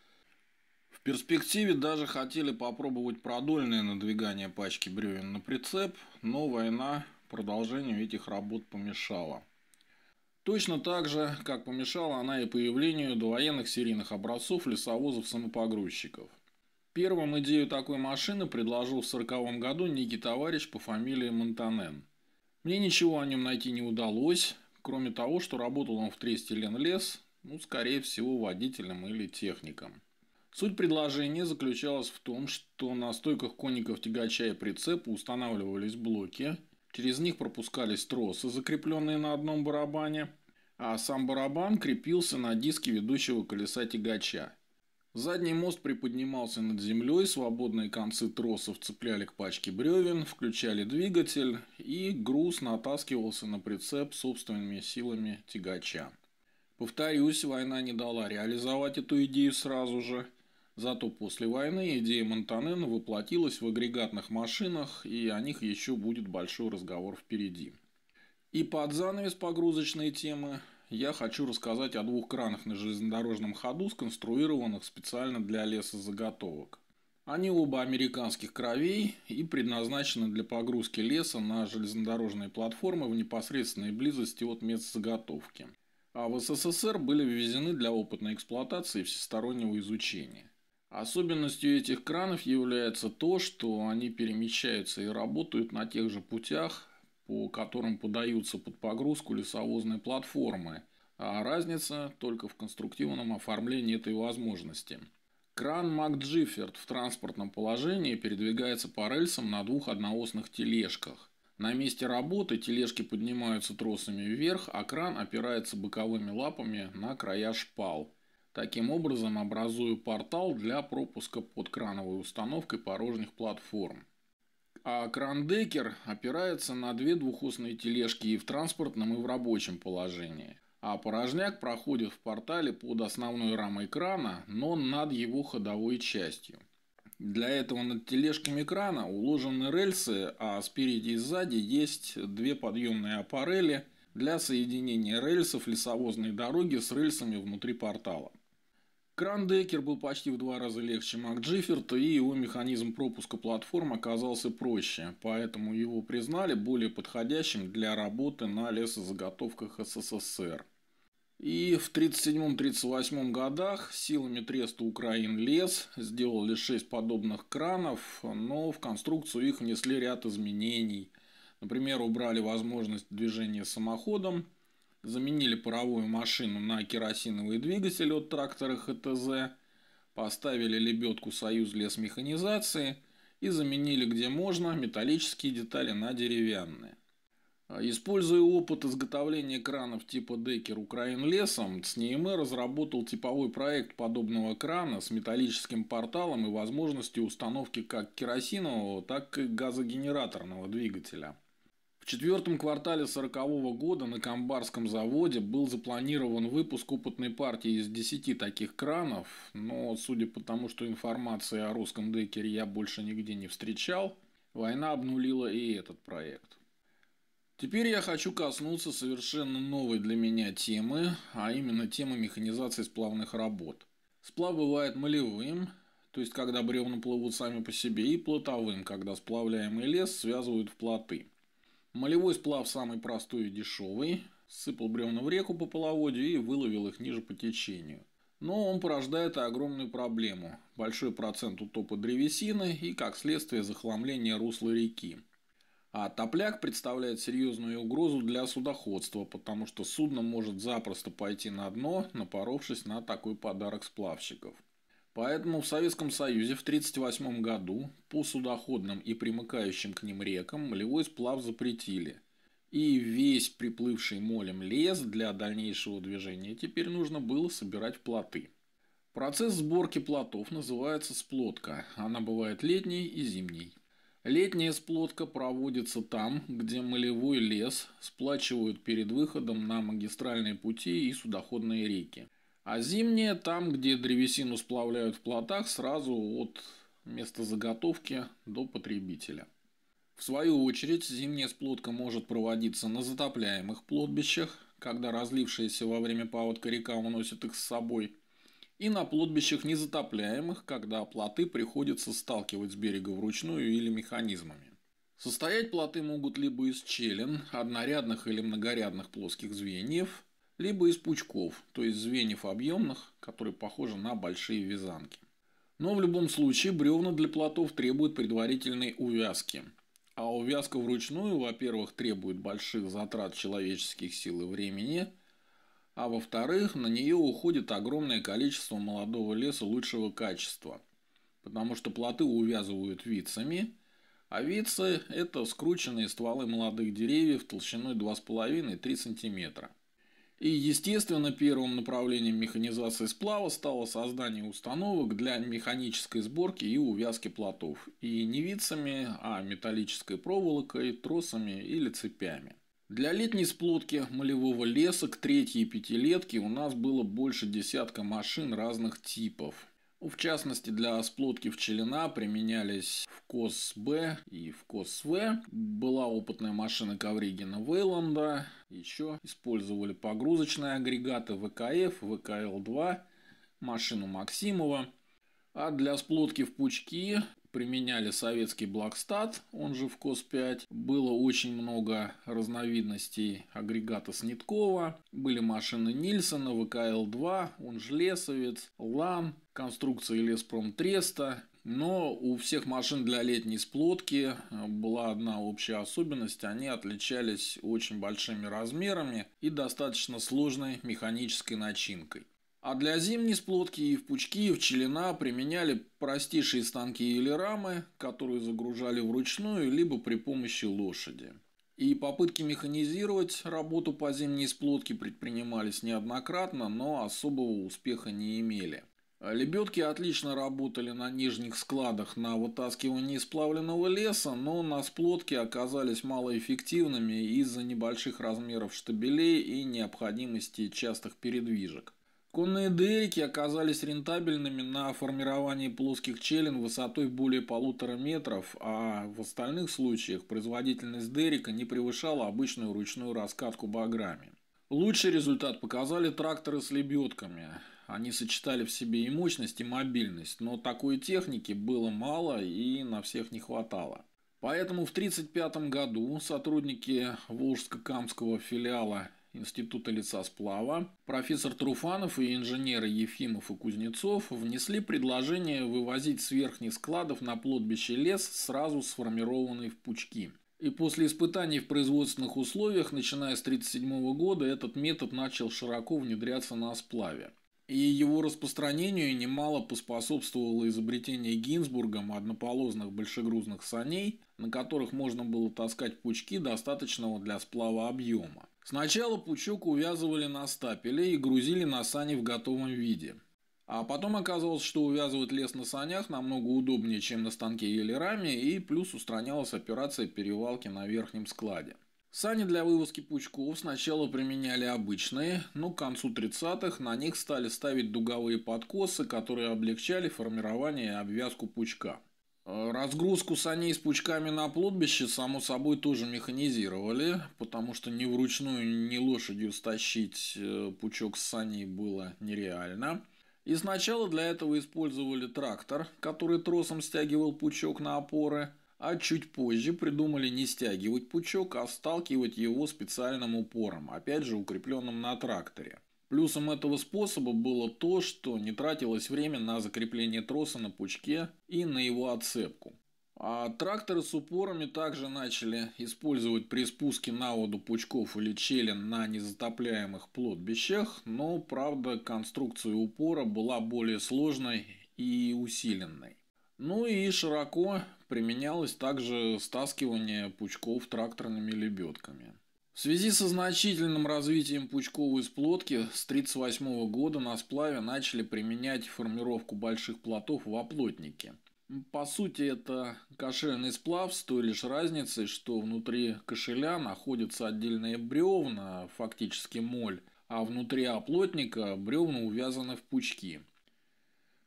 S1: перспективе даже хотели попробовать продольное надвигание пачки бревен на прицеп, но война продолжению этих работ помешала. Точно так же, как помешала она и появлению довоенных серийных образцов лесовозов-самопогрузчиков. Первым идею такой машины предложил в 1940 году некий товарищ по фамилии Монтанен. Мне ничего о нем найти не удалось, кроме того, что работал он в тресте лес, ну, скорее всего, водителем или техником. Суть предложения заключалась в том, что на стойках конников тягача и прицепа устанавливались блоки, через них пропускались тросы, закрепленные на одном барабане, а сам барабан крепился на диске ведущего колеса тягача. Задний мост приподнимался над землей, свободные концы тросов цепляли к пачке бревен, включали двигатель, и груз натаскивался на прицеп собственными силами тягача. Повторюсь, война не дала реализовать эту идею сразу же – Зато после войны идея Монтанена воплотилась в агрегатных машинах, и о них еще будет большой разговор впереди. И под занавес погрузочной темы я хочу рассказать о двух кранах на железнодорожном ходу, сконструированных специально для лесозаготовок. Они оба американских кровей и предназначены для погрузки леса на железнодорожные платформы в непосредственной близости от мест заготовки. А в СССР были ввезены для опытной эксплуатации и всестороннего изучения. Особенностью этих кранов является то, что они перемещаются и работают на тех же путях, по которым подаются под погрузку лесовозные платформы. А разница только в конструктивном оформлении этой возможности. Кран МакДжифферт в транспортном положении передвигается по рельсам на двух одноосных тележках. На месте работы тележки поднимаются тросами вверх, а кран опирается боковыми лапами на края шпал. Таким образом, образую портал для пропуска под крановой установкой порожних платформ. А кран-декер опирается на две двухосные тележки и в транспортном, и в рабочем положении. А порожняк проходит в портале под основной рамой крана, но над его ходовой частью. Для этого над тележками крана уложены рельсы, а спереди и сзади есть две подъемные аппарели для соединения рельсов лесовозной дороги с рельсами внутри портала. Крандекер был почти в два раза легче МакДжифферта, и его механизм пропуска платформ оказался проще, поэтому его признали более подходящим для работы на лесозаготовках СССР. И в 1937-1938 годах силами треста Украин лес сделали 6 подобных кранов, но в конструкцию их внесли ряд изменений. Например, убрали возможность движения самоходом, заменили паровую машину на керосиновый двигатель от трактора ХТЗ, поставили лебедку «Союз лесмеханизации» и заменили где можно металлические детали на деревянные. А, используя опыт изготовления кранов типа Декер Украин лесом, ЦНИМЭ разработал типовой проект подобного крана с металлическим порталом и возможностью установки как керосинового, так и газогенераторного двигателя – в четвертом квартале 1940 года на Камбарском заводе был запланирован выпуск опытной партии из 10 таких кранов, но судя по тому, что информации о русском декере я больше нигде не встречал, война обнулила и этот проект. Теперь я хочу коснуться совершенно новой для меня темы, а именно темы механизации сплавных работ. Сплав бывает молевым, то есть когда бревна плывут сами по себе, и плотовым, когда сплавляемый лес связывают в плоты – Молевой сплав самый простой и дешевый. Сыпал бревна в реку по половодью и выловил их ниже по течению. Но он порождает огромную проблему. Большой процент утопа древесины и, как следствие, захламление русла реки. А топляк представляет серьезную угрозу для судоходства, потому что судно может запросто пойти на дно, напоровшись на такой подарок сплавщиков. Поэтому в Советском Союзе в 1938 году по судоходным и примыкающим к ним рекам млевой сплав запретили. И весь приплывший молем лес для дальнейшего движения теперь нужно было собирать в плоты. Процесс сборки плотов называется сплотка. Она бывает летней и зимней. Летняя сплотка проводится там, где молевой лес сплачивают перед выходом на магистральные пути и судоходные реки. А зимние там, где древесину сплавляют в плотах сразу от места заготовки до потребителя. В свою очередь, зимняя сплотка может проводиться на затопляемых плотбищах, когда разлившаяся во время паводка река уносит их с собой, и на плотбищах незатопляемых, когда плоты приходится сталкивать с берега вручную или механизмами. Состоять плоты могут либо из челен, однорядных или многорядных плоских звеньев, либо из пучков, то есть звеньев объемных, которые похожи на большие вязанки. Но в любом случае бревна для плотов требуют предварительной увязки. А увязка вручную, во-первых, требует больших затрат человеческих сил и времени, а во-вторых, на нее уходит огромное количество молодого леса лучшего качества, потому что плоты увязывают вицами, а вицы – это скрученные стволы молодых деревьев толщиной 2,5-3 см. И, естественно, первым направлением механизации сплава стало создание установок для механической сборки и увязки плотов. И не вицами, а металлической проволокой, тросами или цепями. Для летней сплотки молевого леса к третьей пятилетке у нас было больше десятка машин разных типов. Ну, в частности, для сплотки в челина применялись в КОС-Б и в КОС-В. Была опытная машина Ковригина Вейланда. Еще использовали погрузочные агрегаты ВКФ, ВКЛ-2, машину Максимова. А для сплотки в пучки применяли советский Блокстат, он же в КОС-5. Было очень много разновидностей агрегата Снеткова Были машины Нильсона, ВКЛ-2, он же Лесовец, Лан, конструкции Леспромтреста, но у всех машин для летней сплотки э, была одна общая особенность. Они отличались очень большими размерами и достаточно сложной механической начинкой. А для зимней сплотки и в пучки, и в челена применяли простейшие станки или рамы, которые загружали вручную, либо при помощи лошади. И попытки механизировать работу по зимней сплотке предпринимались неоднократно, но особого успеха не имели – а лебедки отлично работали на нижних складах на вытаскивании сплавленного леса, но на сплотке оказались малоэффективными из-за небольших размеров штабелей и необходимости частых передвижек. Конные дерики оказались рентабельными на формировании плоских челен высотой более полутора метров, а в остальных случаях производительность дерика не превышала обычную ручную раскатку баграми. Лучший результат показали тракторы с лебедками – они сочетали в себе и мощность, и мобильность, но такой техники было мало и на всех не хватало. Поэтому в 1935 году сотрудники Волжско-Камского филиала Института лица сплава, профессор Труфанов и инженеры Ефимов и Кузнецов внесли предложение вывозить с верхних складов на плотбище лес, сразу сформированный в пучки. И после испытаний в производственных условиях, начиная с 1937 года, этот метод начал широко внедряться на сплаве и его распространению немало поспособствовало изобретение Гинзбургом однополозных большегрузных саней, на которых можно было таскать пучки достаточного для сплава объема. Сначала пучок увязывали на стапеле и грузили на сани в готовом виде. А потом оказалось, что увязывать лес на санях намного удобнее, чем на станке или раме, и плюс устранялась операция перевалки на верхнем складе. Сани для вывозки пучков сначала применяли обычные, но к концу 30-х на них стали ставить дуговые подкосы, которые облегчали формирование и обвязку пучка. Э, разгрузку саней с пучками на плотбище, само собой, тоже механизировали, потому что ни вручную, ни лошадью стащить э, пучок с саней было нереально. И сначала для этого использовали трактор, который тросом стягивал пучок на опоры – а чуть позже придумали не стягивать пучок, а сталкивать его специальным упором, опять же укрепленным на тракторе. Плюсом этого способа было то, что не тратилось время на закрепление троса на пучке и на его отцепку. А тракторы с упорами также начали использовать при спуске на воду пучков или челен на незатопляемых плотбищах, но, правда, конструкция упора была более сложной и усиленной. Ну и широко применялось также стаскивание пучков тракторными лебедками. В связи со значительным развитием пучковой сплотки с 1938 года на сплаве начали применять формировку больших плотов в оплотнике. По сути, это кошельный сплав с той лишь разницей, что внутри кошеля находятся отдельные бревна, фактически моль, а внутри оплотника бревна увязаны в пучки –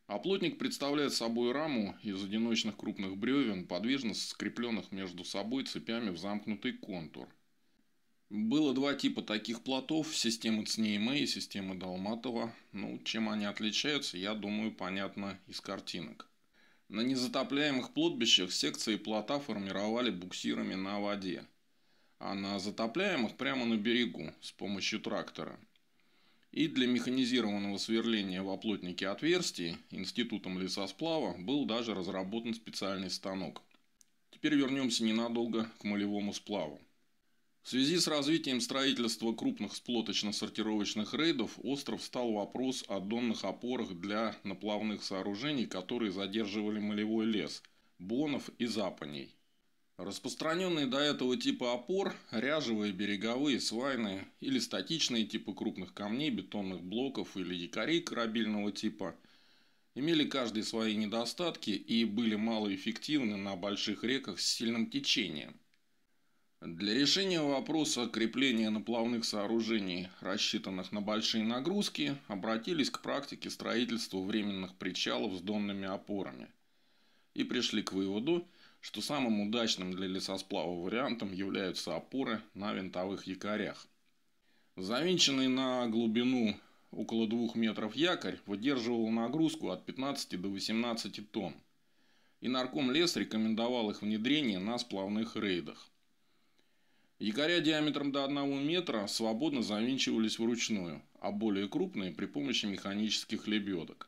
S1: а плотник представляет собой раму из одиночных крупных бревен, подвижно скрепленных между собой цепями в замкнутый контур. Было два типа таких плотов – системы Цнейме и системы Далматова. Ну, чем они отличаются, я думаю, понятно из картинок. На незатопляемых плотбищах секции плота формировали буксирами на воде, а на затопляемых прямо на берегу с помощью трактора – и для механизированного сверления в оплотнике отверстий Институтом лесосплава был даже разработан специальный станок. Теперь вернемся ненадолго к молевому сплаву. В связи с развитием строительства крупных сплоточно-сортировочных рейдов, остров стал вопрос о донных опорах для наплавных сооружений, которые задерживали молевой лес, бонов и запаней. Распространенные до этого типа опор – ряжевые, береговые, свайные или статичные типы крупных камней, бетонных блоков или якорей корабельного типа – имели каждый свои недостатки и были малоэффективны на больших реках с сильным течением. Для решения вопроса крепления наплавных сооружений, рассчитанных на большие нагрузки, обратились к практике строительства временных причалов с донными опорами и пришли к выводу – что самым удачным для лесосплава вариантом являются опоры на винтовых якорях. Завинченный на глубину около 2 метров якорь выдерживал нагрузку от 15 до 18 тонн, и нарком лес рекомендовал их внедрение на сплавных рейдах. Якоря диаметром до 1 метра свободно завинчивались вручную, а более крупные при помощи механических лебедок.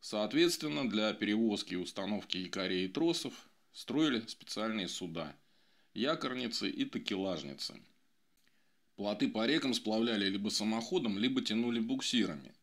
S1: Соответственно, для перевозки и установки якорей и тросов Строили специальные суда – якорницы и такелажницы. Плоты по рекам сплавляли либо самоходом, либо тянули буксирами.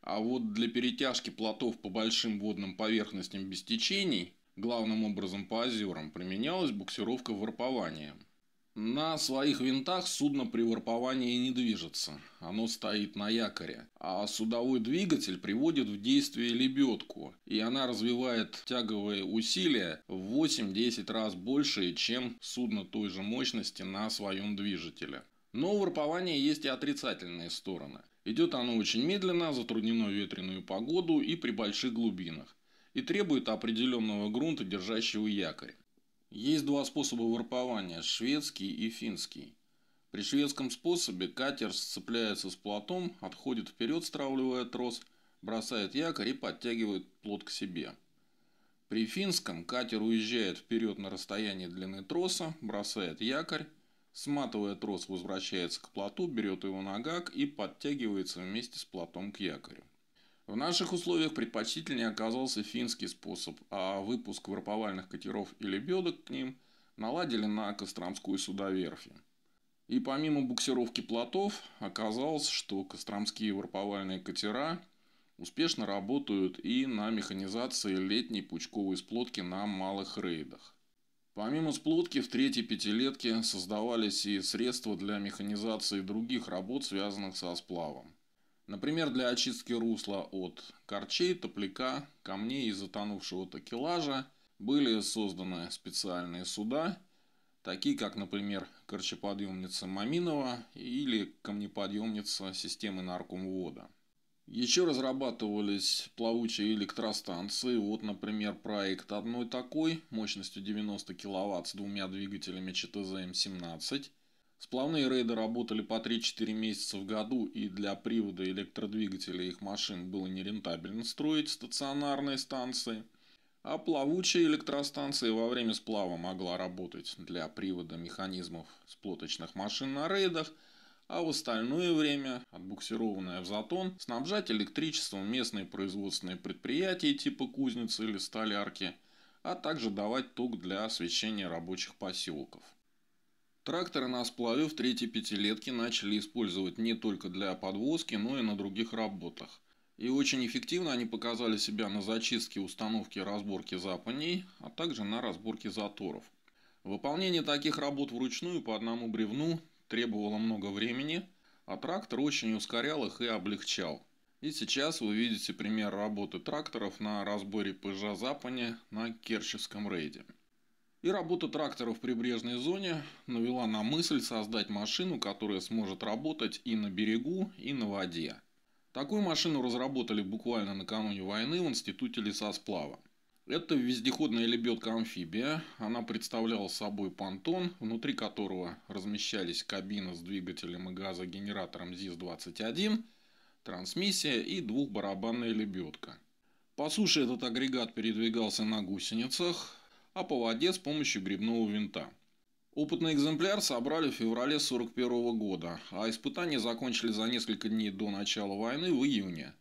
S1: А вот для перетяжки плотов по большим водным поверхностям без течений, главным образом по озерам, применялась буксировка ворпованием – на своих винтах судно при ворповании не движется, оно стоит на якоре, а судовой двигатель приводит в действие лебедку, и она развивает тяговые усилия в 8-10 раз больше, чем судно той же мощности на своем движителе. Но у ворпования есть и отрицательные стороны. Идет оно очень медленно, затруднено ветреную погоду и при больших глубинах, и требует определенного грунта, держащего якорь. Есть два способа ворпования – шведский и финский. При шведском способе катер сцепляется с плотом, отходит вперед, стравливая трос, бросает якорь и подтягивает плот к себе. При финском катер уезжает вперед на расстояние длины троса, бросает якорь, сматывая трос возвращается к плоту, берет его нагак и подтягивается вместе с плотом к якорю. В наших условиях предпочтительнее оказался финский способ, а выпуск вырповальных катеров и лебедок к ним наладили на Костромскую судоверфи. И помимо буксировки плотов, оказалось, что костромские варповальные катера успешно работают и на механизации летней пучковой сплотки на малых рейдах. Помимо сплотки, в третьей пятилетке создавались и средства для механизации других работ, связанных со сплавом. Например, для очистки русла от корчей, топляка, камней и затонувшего такелажа были созданы специальные суда, такие как, например, корчеподъемница Маминова или камнеподъемница системы наркомвода. Еще разрабатывались плавучие электростанции, вот, например, проект одной такой мощностью 90 кВт с двумя двигателями ЧТЗ М-17, Сплавные рейды работали по 3-4 месяца в году, и для привода электродвигателей их машин было нерентабельно строить стационарные станции, а плавучая электростанция во время сплава могла работать для привода механизмов сплоточных машин на рейдах, а в остальное время, отбуксированная в затон, снабжать электричеством местные производственные предприятия типа кузницы или столярки, а также давать ток для освещения рабочих поселков. Тракторы на сплаве в третьей пятилетке начали использовать не только для подвозки, но и на других работах. И очень эффективно они показали себя на зачистке, установке и разборке запаней, а также на разборке заторов. Выполнение таких работ вручную по одному бревну требовало много времени, а трактор очень ускорял их и облегчал. И сейчас вы видите пример работы тракторов на разборе пыжа запани на Керчевском рейде. И работа трактора в прибрежной зоне навела на мысль создать машину, которая сможет работать и на берегу, и на воде. Такую машину разработали буквально накануне войны в Институте лесосплава. Это вездеходная лебедка-амфибия. Она представляла собой понтон, внутри которого размещались кабина с двигателем и газогенератором ЗИС-21, трансмиссия и двухбарабанная лебедка. По суше этот агрегат передвигался на гусеницах, а по воде с помощью грибного винта. Опытный экземпляр собрали в феврале 1941 года, а испытания закончили за несколько дней до начала войны в июне.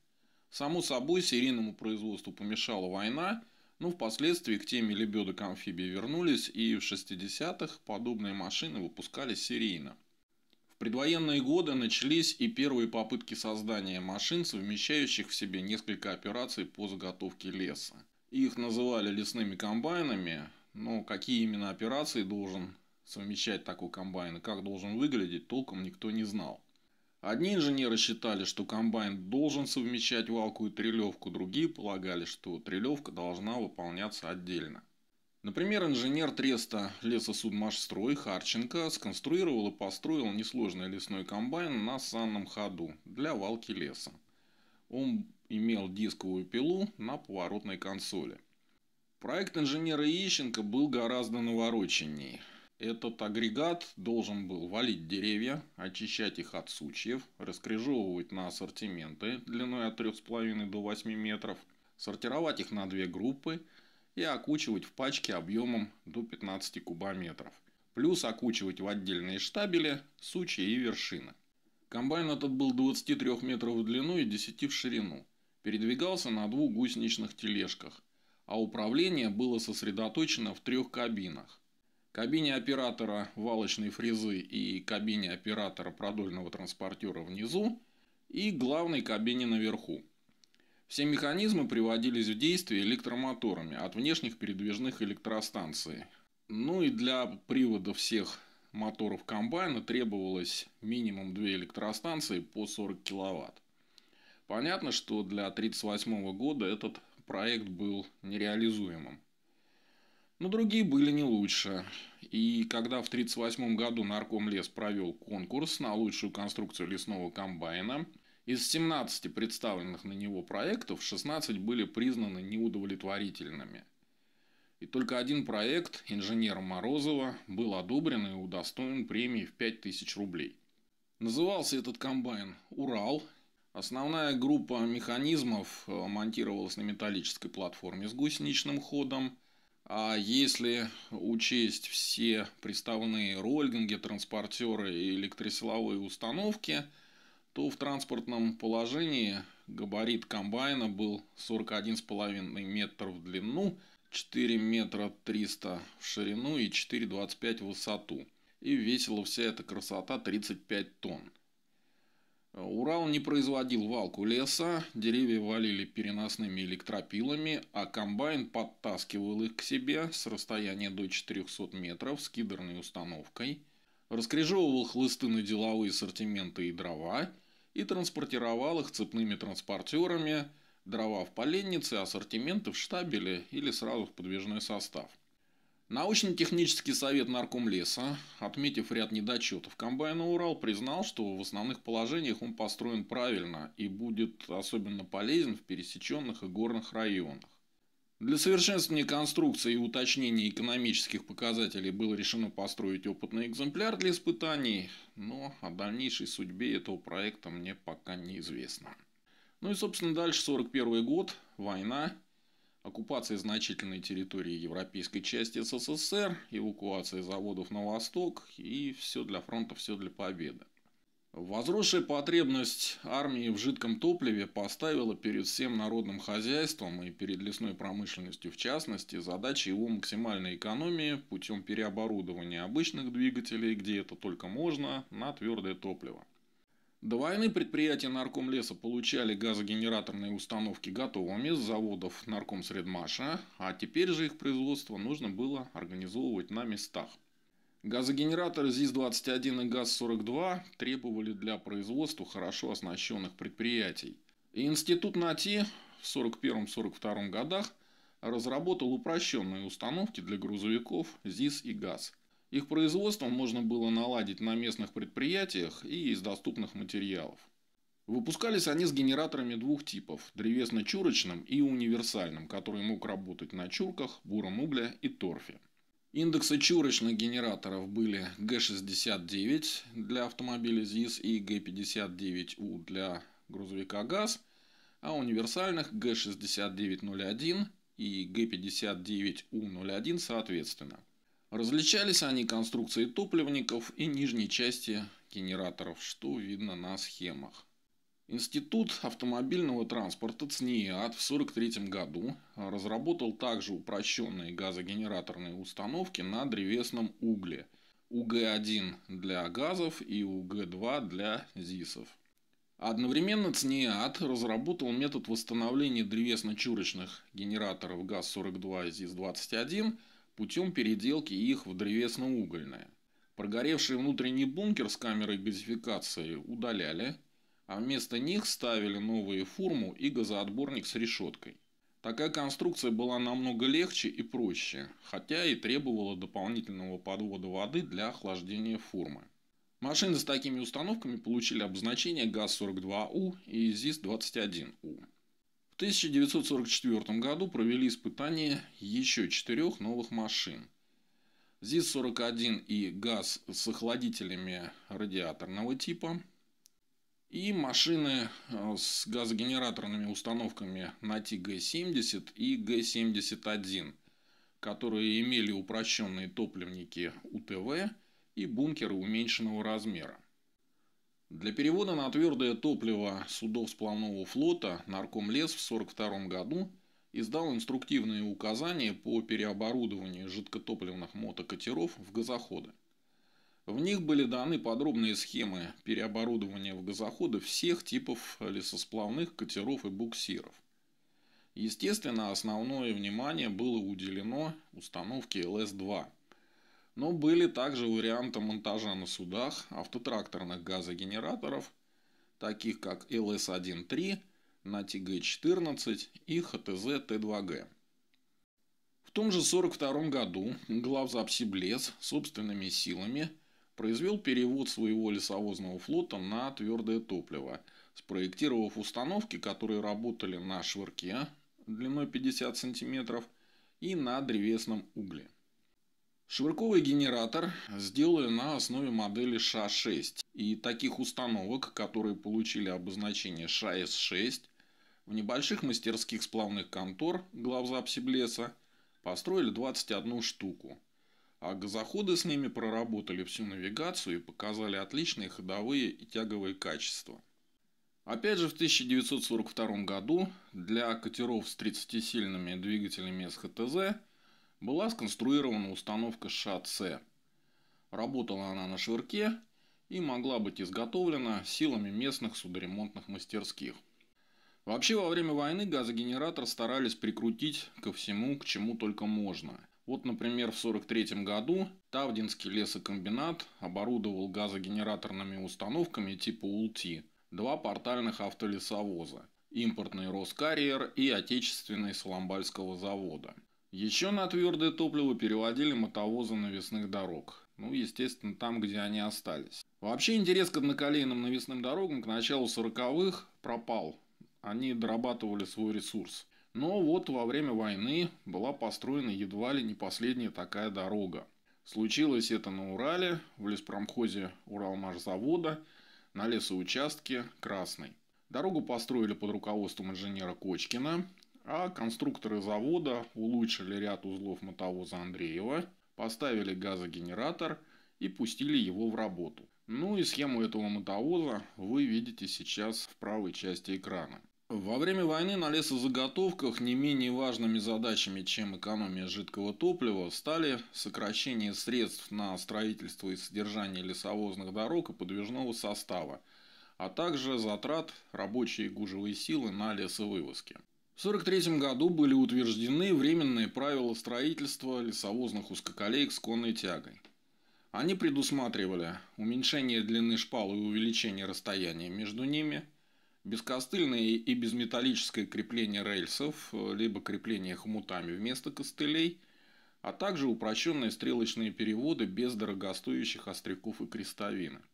S1: Само собой, серийному производству помешала война, но впоследствии к теме лебедок амфибии вернулись и в 60-х подобные машины выпускались серийно. В предвоенные годы начались и первые попытки создания машин, совмещающих в себе несколько операций по заготовке леса. Их называли лесными комбайнами, но ну, какие именно операции должен совмещать такой комбайн и как должен выглядеть, толком никто не знал. Одни инженеры считали, что комбайн должен совмещать валку и трелевку, другие полагали, что трелевка должна выполняться отдельно. Например, инженер Треста лесосудмашстрой Харченко сконструировал и построил несложный лесной комбайн на санном ходу для валки леса. Он имел дисковую пилу на поворотной консоли. Проект инженера Ищенко был гораздо навороченней. Этот агрегат должен был валить деревья, очищать их от сучьев, раскрежевывать на ассортименты длиной от 3,5 до 8 метров, сортировать их на две группы и окучивать в пачке объемом до 15 кубометров. Плюс окучивать в отдельные штабели сучья и вершины. Комбайн этот был 23 метров в длину и 10 в ширину передвигался на двух гусеничных тележках, а управление было сосредоточено в трех кабинах. Кабине оператора валочной фрезы и кабине оператора продольного транспортера внизу и главной кабине наверху. Все механизмы приводились в действие электромоторами от внешних передвижных электростанций. Ну и для привода всех моторов комбайна требовалось минимум две электростанции по 40 кВт. Понятно, что для 1938 года этот проект был нереализуемым. Но другие были не лучше. И когда в 1938 году Нарком лес провел конкурс на лучшую конструкцию лесного комбайна, из 17 представленных на него проектов 16 были признаны неудовлетворительными. И только один проект инженера Морозова был одобрен и удостоен премии в 5000 рублей. Назывался этот комбайн «Урал», Основная группа механизмов э, монтировалась на металлической платформе с гусеничным ходом. А если учесть все приставные рольдинги, транспортеры и электросиловые установки, то в транспортном положении габарит комбайна был 41,5 метра в длину, 4 метра 300 в ширину и 4,25 в высоту. И весила вся эта красота 35 тонн. Урал не производил валку леса, деревья валили переносными электропилами, а комбайн подтаскивал их к себе с расстояния до 400 метров с кидерной установкой, раскрежевывал хлысты на деловые сортименты и дрова и транспортировал их цепными транспортерами, дрова в поленнице, ассортименты в штабеле или сразу в подвижной состав – Научно-технический совет Наркомлеса, отметив ряд недочетов комбайна «Урал», признал, что в основных положениях он построен правильно и будет особенно полезен в пересеченных и горных районах. Для совершенствования конструкции и уточнения экономических показателей было решено построить опытный экземпляр для испытаний, но о дальнейшей судьбе этого проекта мне пока неизвестно. Ну и, собственно, дальше 41 год, война, оккупации значительной территории европейской части СССР, эвакуация заводов на восток и все для фронта, все для победы. Возросшая потребность армии в жидком топливе поставила перед всем народным хозяйством и перед лесной промышленностью в частности задачи его максимальной экономии путем переоборудования обычных двигателей, где это только можно, на твердое топливо. До войны предприятия наркомлеса получали газогенераторные установки готовыми с заводов наркомсредмаша, а теперь же их производство нужно было организовывать на местах. Газогенераторы ЗИС-21 и ГАЗ-42 требовали для производства хорошо оснащенных предприятий. И институт НАТИ в 1941-1942 годах разработал упрощенные установки для грузовиков ЗИС и ГАЗ – их производство можно было наладить на местных предприятиях и из доступных материалов. Выпускались они с генераторами двух типов – древесно-чурочным и универсальным, который мог работать на чурках, буром угля и торфе. Индексы чурочных генераторов были Г-69 для автомобиля ЗИС и Г-59У для грузовика ГАЗ, а универсальных Г-6901 и Г-59У01 соответственно. Различались они конструкции топливников и нижней части генераторов, что видно на схемах. Институт автомобильного транспорта ЦНИАД в 1943 году разработал также упрощенные газогенераторные установки на древесном угле УГ-1 для газов и УГ-2 для ЗИСов. Одновременно ЦНИАД разработал метод восстановления древесно-чурочных генераторов ГАЗ-42 и ЗИС-21 путем переделки их в древесно-угольное. Прогоревший внутренний бункер с камерой газификации удаляли, а вместо них ставили новые форму и газоотборник с решеткой. Такая конструкция была намного легче и проще, хотя и требовала дополнительного подвода воды для охлаждения формы. Машины с такими установками получили обозначение ГАЗ-42У и ЗИС-21У. В 1944 году провели испытания еще четырех новых машин. ЗИС-41 и ГАЗ с охладителями радиаторного типа. И машины э, с газогенераторными установками на ТГ-70 и Г-71, которые имели упрощенные топливники УТВ и бункеры уменьшенного размера. Для перевода на твердое топливо судов сплавного флота нарком Наркомлес в 1942 году издал инструктивные указания по переоборудованию жидкотопливных мотокатеров в газоходы. В них были даны подробные схемы переоборудования в газоходы всех типов лесосплавных катеров и буксиров. Естественно, основное внимание было уделено установке ЛС-2 – но были также варианты монтажа на судах автотракторных газогенераторов, таких как ЛС-1-3, на ТГ-14 и ХТЗ-Т2Г. В том же 1942 году главзап Сиблес собственными силами произвел перевод своего лесовозного флота на твердое топливо, спроектировав установки, которые работали на швырке длиной 50 см и на древесном угле. Швырковый генератор сделали на основе модели ША-6 и таких установок, которые получили обозначение ШАС-6, в небольших мастерских сплавных контор главзапси Блеса построили 21 штуку, а газоходы с ними проработали всю навигацию и показали отличные ходовые и тяговые качества. Опять же в 1942 году для катеров с 30-сильными двигателями СХТЗ была сконструирована установка ШАЦ. Работала она на швырке и могла быть изготовлена силами местных судоремонтных мастерских. Вообще, во время войны газогенератор старались прикрутить ко всему, к чему только можно. Вот, например, в 1943 году Тавдинский лесокомбинат оборудовал газогенераторными установками типа УЛТИ два портальных автолесовоза – импортный «Роскарьер» и отечественный Соломбальского завода – еще на твердое топливо переводили мотовозы навесных дорог. Ну, естественно, там, где они остались. Вообще интерес к одноколейным навесным дорогам к началу 40-х пропал. Они дорабатывали свой ресурс. Но вот во время войны была построена едва ли не последняя такая дорога. Случилось это на Урале, в леспромхозе Уралмашзавода, на лесоучастке Красный. Дорогу построили под руководством инженера Кочкина, а конструкторы завода улучшили ряд узлов мотовоза Андреева, поставили газогенератор и пустили его в работу. Ну и схему этого мотовоза вы видите сейчас в правой части экрана. Во время войны на лесозаготовках не менее важными задачами, чем экономия жидкого топлива, стали сокращение средств на строительство и содержание лесовозных дорог и подвижного состава, а также затрат рабочей и гужевой силы на лесовывозке. В 1943 году были утверждены временные правила строительства лесовозных узкоколеек с конной тягой. Они предусматривали уменьшение длины шпал и увеличение расстояния между ними, бескостыльное и безметаллическое крепление рельсов, либо крепление хомутами вместо костылей, а также упрощенные стрелочные переводы без дорогостоящих остряков и крестовины –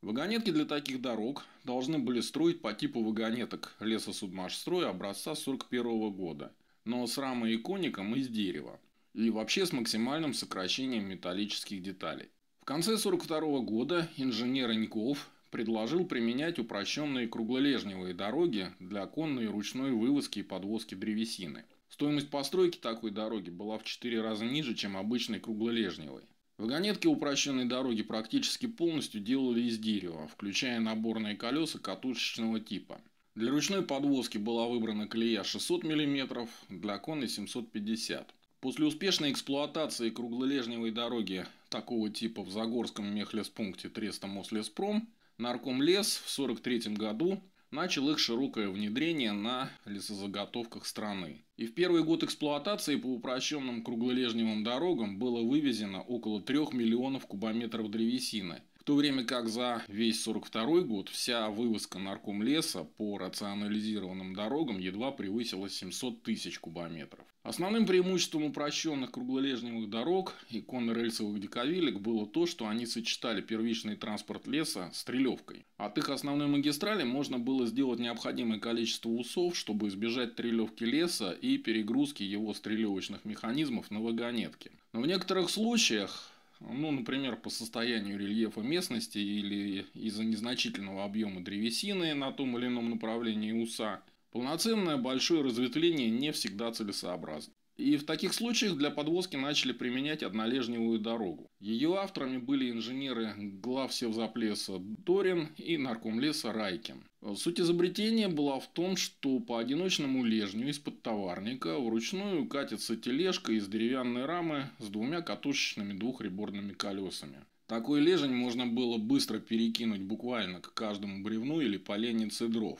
S1: Вагонетки для таких дорог должны были строить по типу вагонеток лесосудмашстроя образца 1941 года, но с рамой и коником из дерева, и вообще с максимальным сокращением металлических деталей. В конце 1942 года инженер Иньков предложил применять упрощенные круглолежневые дороги для конной и ручной вывозки и подвозки древесины. Стоимость постройки такой дороги была в 4 раза ниже, чем обычной круглолежневой. Вагонетки упрощенной дороги практически полностью делали из дерева, включая наборные колеса катушечного типа. Для ручной подвозки была выбрана колея 600 мм, для конной 750 После успешной эксплуатации круглолежневой дороги такого типа в Загорском мехлеспункте Треста Мослеспром, Наркомлес в 1943 году начал их широкое внедрение на лесозаготовках страны. И в первый год эксплуатации по упрощенным круглолежневым дорогам было вывезено около 3 миллионов кубометров древесины, то время как за весь 42 год вся вывозка нарком леса по рационализированным дорогам едва превысила 700 тысяч кубометров. Основным преимуществом упрощенных круглолежневых дорог и конно-рельсовых диковилек было то, что они сочетали первичный транспорт леса с трелевкой. От их основной магистрали можно было сделать необходимое количество усов, чтобы избежать трелевки леса и перегрузки его стрелевочных механизмов на вагонетке. Но в некоторых случаях ну, например, по состоянию рельефа местности или из-за незначительного объема древесины на том или ином направлении уса, полноценное большое разветвление не всегда целесообразно. И в таких случаях для подвозки начали применять однолежневую дорогу. Ее авторами были инженеры глав севзаплеса Дорин и наркомлеса Райкин. Суть изобретения была в том, что по одиночному лежню из-под товарника вручную катится тележка из деревянной рамы с двумя катушечными двухреборными колесами. Такой лежень можно было быстро перекинуть буквально к каждому бревну или поленнице дров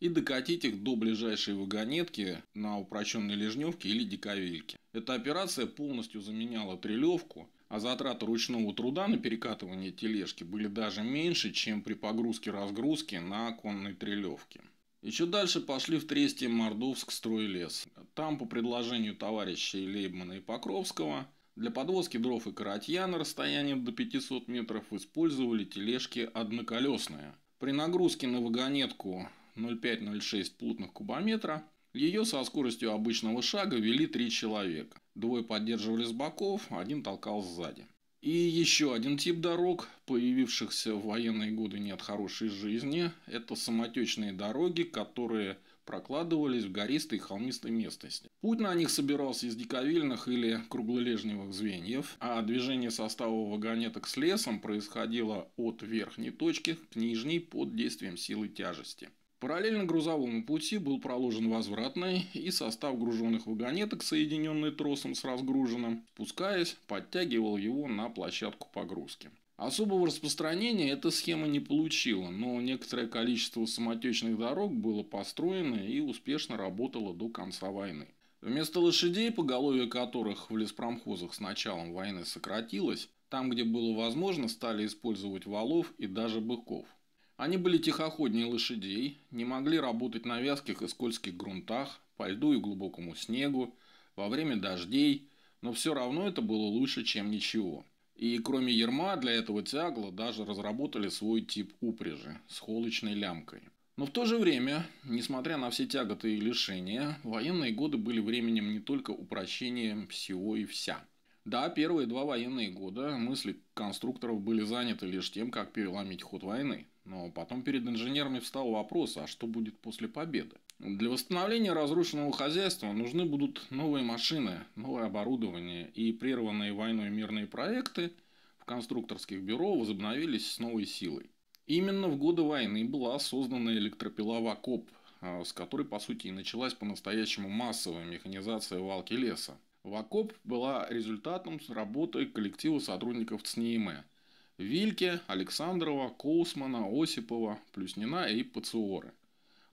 S1: и докатить их до ближайшей вагонетки на упрощенной лежневке или диковильке. Эта операция полностью заменяла трелевку – а затраты ручного труда на перекатывание тележки были даже меньше, чем при погрузке-разгрузке на конной трелевке. Еще дальше пошли в Тресте Мордовск стройлес. Там, по предложению товарищей Лейбмана и Покровского, для подвозки дров и коротья на расстоянии до 500 метров использовали тележки одноколесные. При нагрузке на вагонетку 0,5-0,6 плотных кубометра ее со скоростью обычного шага вели три человека. Двое поддерживали с боков, один толкал сзади. И еще один тип дорог, появившихся в военные годы не от хорошей жизни, это самотечные дороги, которые прокладывались в гористой холмистой местности. Путь на них собирался из диковильных или круглолежневых звеньев, а движение состава вагонеток с лесом происходило от верхней точки к нижней под действием силы тяжести. Параллельно грузовому пути был проложен возвратный и состав груженных вагонеток, соединенный тросом с разгруженным, спускаясь, подтягивал его на площадку погрузки. Особого распространения эта схема не получила, но некоторое количество самотечных дорог было построено и успешно работало до конца войны. Вместо лошадей, поголовье которых в леспромхозах с началом войны сократилось, там, где было возможно, стали использовать валов и даже быков. Они были тихоходнее лошадей, не могли работать на вязких и скользких грунтах, по льду и глубокому снегу, во время дождей, но все равно это было лучше, чем ничего. И кроме ерма для этого тягла даже разработали свой тип упряжи с холочной лямкой. Но в то же время, несмотря на все тяготы и лишения, военные годы были временем не только упрощения всего и вся. Да, первые два военные года мысли конструкторов были заняты лишь тем, как переломить ход войны. Но потом перед инженерами встал вопрос, а что будет после победы? Для восстановления разрушенного хозяйства нужны будут новые машины, новое оборудование и прерванные войной мирные проекты в конструкторских бюро возобновились с новой силой. Именно в годы войны была создана электропила вакоп, а, с которой, по сути, и началась по-настоящему массовая механизация валки леса. Вакоп была результатом работы коллектива сотрудников ЦНИИМЭ – Вильке, Александрова, Коусмана, Осипова, Плюснина и Пациоры,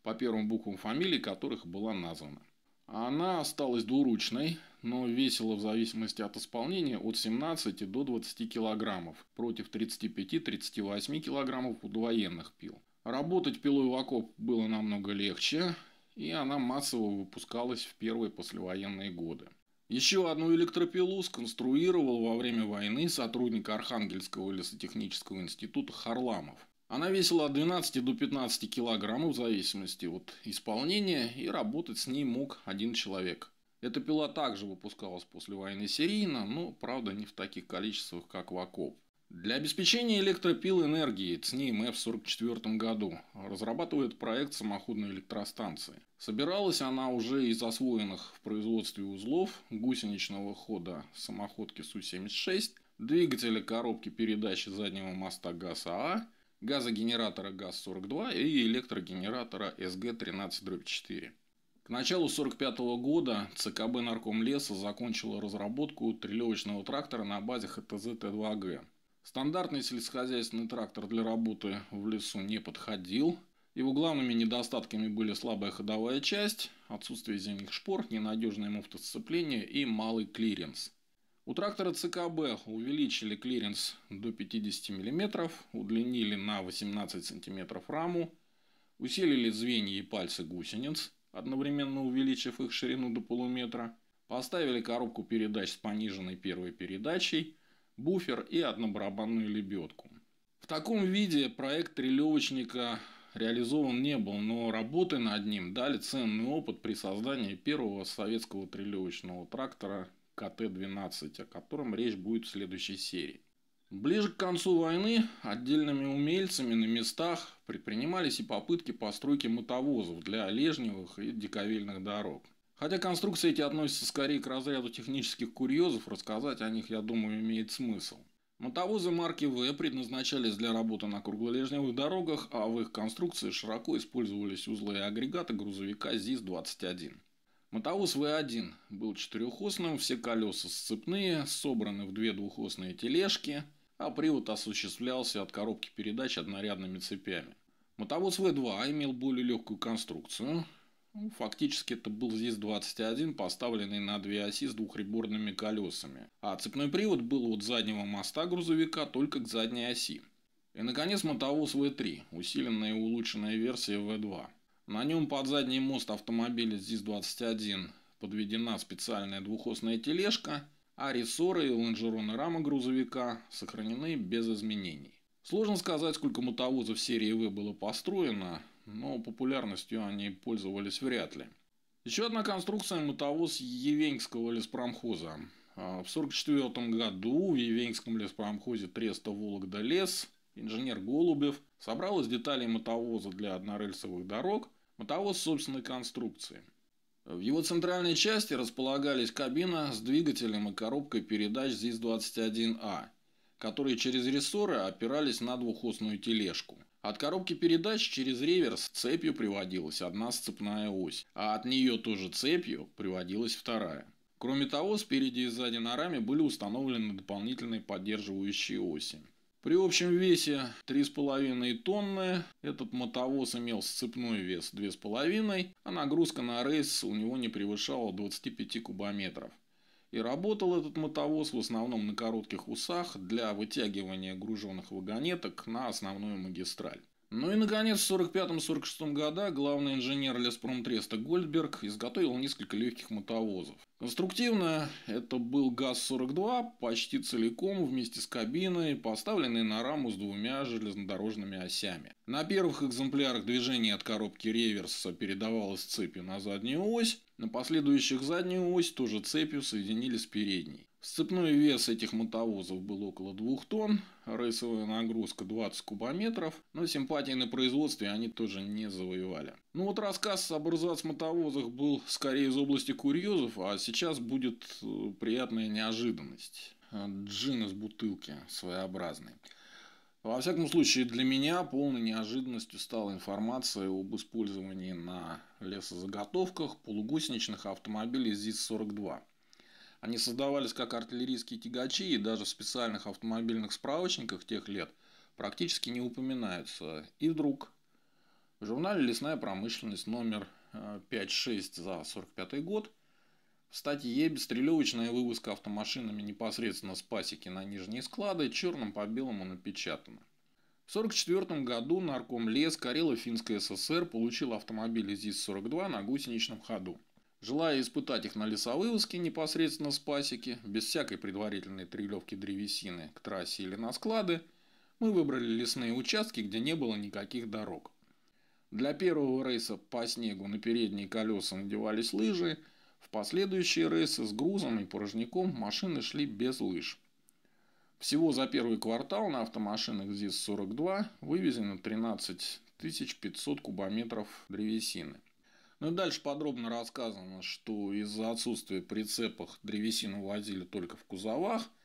S1: по первым буквам фамилий которых была названа. Она осталась двуручной, но весила в зависимости от исполнения от 17 до 20 килограммов против 35-38 килограммов у военных пил. Работать пилой в окоп было намного легче, и она массово выпускалась в первые послевоенные годы. Еще одну электропилу сконструировал во время войны сотрудник Архангельского лесотехнического института Харламов. Она весила от 12 до 15 килограммов в зависимости от исполнения, и работать с ней мог один человек. Эта пила также выпускалась после войны серийно, но, правда, не в таких количествах, как в окоп. Для обеспечения электропил энергии ЦНИМ в 1944 году разрабатывает проект самоходной электростанции. Собиралась она уже из освоенных в производстве узлов гусеничного хода самоходки Су-76, двигателя коробки передачи заднего моста ГАЗ-АА, газогенератора ГАЗ-42 и электрогенератора СГ-13-4. К началу 1945 года ЦКБ Наркомлеса закончила разработку трелевочного трактора на базе ХТЗ Т-2Г – Стандартный сельскохозяйственный трактор для работы в лесу не подходил. Его главными недостатками были слабая ходовая часть, отсутствие зимних шпор, ненадежное муфтосцепление и малый клиренс. У трактора ЦКБ увеличили клиренс до 50 мм, удлинили на 18 см раму, усилили звенья и пальцы гусениц, одновременно увеличив их ширину до полуметра, поставили коробку передач с пониженной первой передачей – буфер и одну барабанную лебедку. В таком виде проект трелевочника реализован не был, но работы над ним дали ценный опыт при создании первого советского трелевочного трактора КТ-12, о котором речь будет в следующей серии. Ближе к концу войны отдельными умельцами на местах предпринимались и попытки постройки мотовозов для лежневых и диковельных дорог – Хотя конструкции эти относятся скорее к разряду технических курьезов, рассказать о них, я думаю, имеет смысл. Мотовозы марки В предназначались для работы на круглолежневых дорогах, а в их конструкции широко использовались узлы и агрегаты грузовика ЗИС-21. Мотовоз В1 был четырехосным, все колеса сцепные, собраны в две двухосные тележки, а привод осуществлялся от коробки передач однорядными цепями. Мотовоз В2 имел более легкую конструкцию, ну, фактически это был ЗИС-21, поставленный на две оси с двухреборными колесами. А цепной привод был от заднего моста грузовика только к задней оси. И, наконец, мотовоз В3, усиленная и улучшенная версия В2. На нем под задний мост автомобиля ЗИС-21 подведена специальная двухосная тележка, а рессоры и лонжероны рамы грузовика сохранены без изменений. Сложно сказать, сколько мотовозов серии В было построено, но популярностью они пользовались вряд ли. Еще одна конструкция – мотовоз Евеньского леспромхоза. А, в 1944 году в Евеньском леспромхозе Треста Вологда лес инженер Голубев собрал из деталей мотовоза для однорельсовых дорог мотовоз собственной конструкции. В его центральной части располагались кабина с двигателем и коробкой передач ЗИС-21А, которые через рессоры опирались на двухосную тележку. От коробки передач через реверс цепью приводилась одна сцепная ось, а от нее тоже цепью приводилась вторая. Кроме того, спереди и сзади на раме были установлены дополнительные поддерживающие оси. При общем весе 3,5 тонны этот мотовоз имел сцепной вес 2,5, а нагрузка на рейс у него не превышала 25 кубометров. И работал этот мотовоз в основном на коротких усах для вытягивания груженных вагонеток на основную магистраль. Ну и, наконец, в 1945-1946 годах главный инженер леспромтреста Гольдберг изготовил несколько легких мотовозов. Конструктивно это был ГАЗ-42, почти целиком вместе с кабиной, поставленный на раму с двумя железнодорожными осями. На первых экземплярах движение от коробки реверса передавалось цепью на заднюю ось, на последующих заднюю ось тоже цепью соединили с передней. Сцепной вес этих мотовозов был около 2 тонн, рейсовая нагрузка 20 кубометров, но симпатии на производстве они тоже не завоевали. Ну вот рассказ об эрзац-мотовозах был скорее из области курьезов, а сейчас будет э, приятная неожиданность. Э, джин из бутылки своеобразный. Во всяком случае, для меня полной неожиданностью стала информация об использовании на лесозаготовках полугусеничных автомобилей ЗИС-42. Они создавались как артиллерийские тягачи и даже в специальных автомобильных справочниках тех лет практически не упоминаются. И вдруг в журнале «Лесная промышленность» номер 5-6 э, за 45 год – Статье «Бестрелевочная вывозка автомашинами непосредственно с пасеки на нижние склады» черным по белому напечатано. В 1944 году нарком лес Карело-Финской ССР получил автомобили ЗИС-42 на гусеничном ходу. Желая испытать их на лесовывозке непосредственно с пасеки, без всякой предварительной трелевки древесины к трассе или на склады, мы выбрали лесные участки, где не было никаких дорог. Для первого рейса по снегу на передние колеса надевались лыжи – в последующие рейсы с грузом и порожняком машины шли без лыж. Всего за первый квартал на автомашинах ЗИС-42 вывезено 13 500 кубометров древесины. Ну и дальше подробно рассказано, что из-за отсутствия прицепах древесину возили только в кузовах –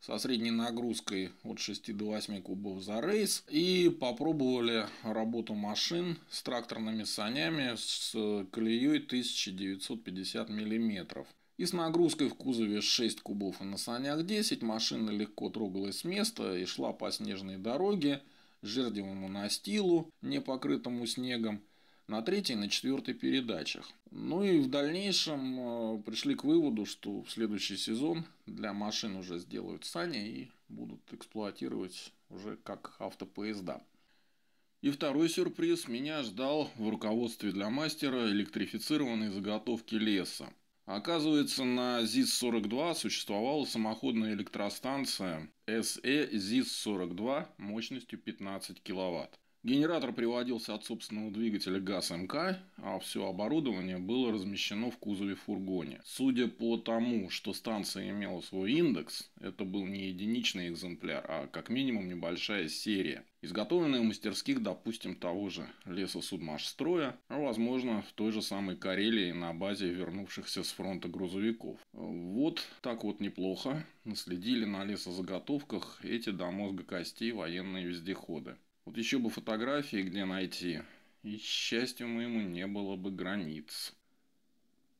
S1: со средней нагрузкой от 6 до 8 кубов за рейс и попробовали работу машин с тракторными санями с колеей 1950 миллиметров. И с нагрузкой в кузове 6 кубов и на санях 10 машина легко трогалась с места и шла по снежной дороге, жердевому настилу, не покрытому снегом, на третьей и на четвертой передачах. Ну и в дальнейшем э, пришли к выводу, что в следующий сезон для машин уже сделают сани и будут эксплуатировать уже как автопоезда. И второй сюрприз меня ждал в руководстве для мастера электрифицированной заготовки леса. Оказывается, на ЗИС-42 существовала самоходная электростанция SE э ЗИС-42 мощностью 15 кВт. Генератор приводился от собственного двигателя ГАЗ-МК, а все оборудование было размещено в кузове фургоне. Судя по тому, что станция имела свой индекс, это был не единичный экземпляр, а как минимум небольшая серия, изготовленная в мастерских, допустим, того же лесосудмашстроя, а возможно в той же самой Карелии на базе вернувшихся с фронта грузовиков. Вот так вот неплохо наследили на лесозаготовках эти до мозга костей военные вездеходы. Вот еще бы фотографии где найти. И счастью моему не было бы границ.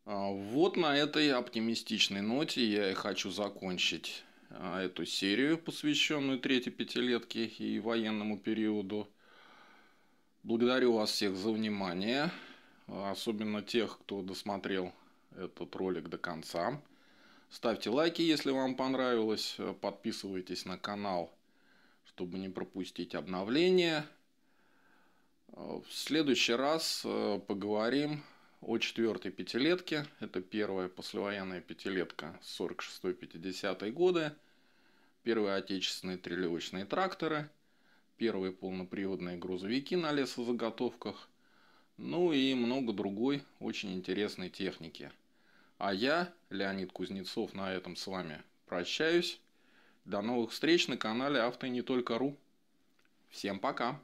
S1: А вот на этой оптимистичной ноте я и хочу закончить а, эту серию, посвященную третьей пятилетке и военному периоду. Благодарю вас всех за внимание, а, особенно тех, кто досмотрел этот ролик до конца. Ставьте лайки, если вам понравилось, а, подписывайтесь на канал чтобы не пропустить обновления. Э, в следующий раз э, поговорим о четвертой пятилетке. Это первая послевоенная пятилетка 46-50 годы. Первые отечественные трелевочные тракторы. Первые полноприводные грузовики на лесозаготовках. Ну и много другой очень интересной техники. А я, Леонид Кузнецов, на этом с вами прощаюсь. До новых встреч на канале Авто и не только ру. Всем пока!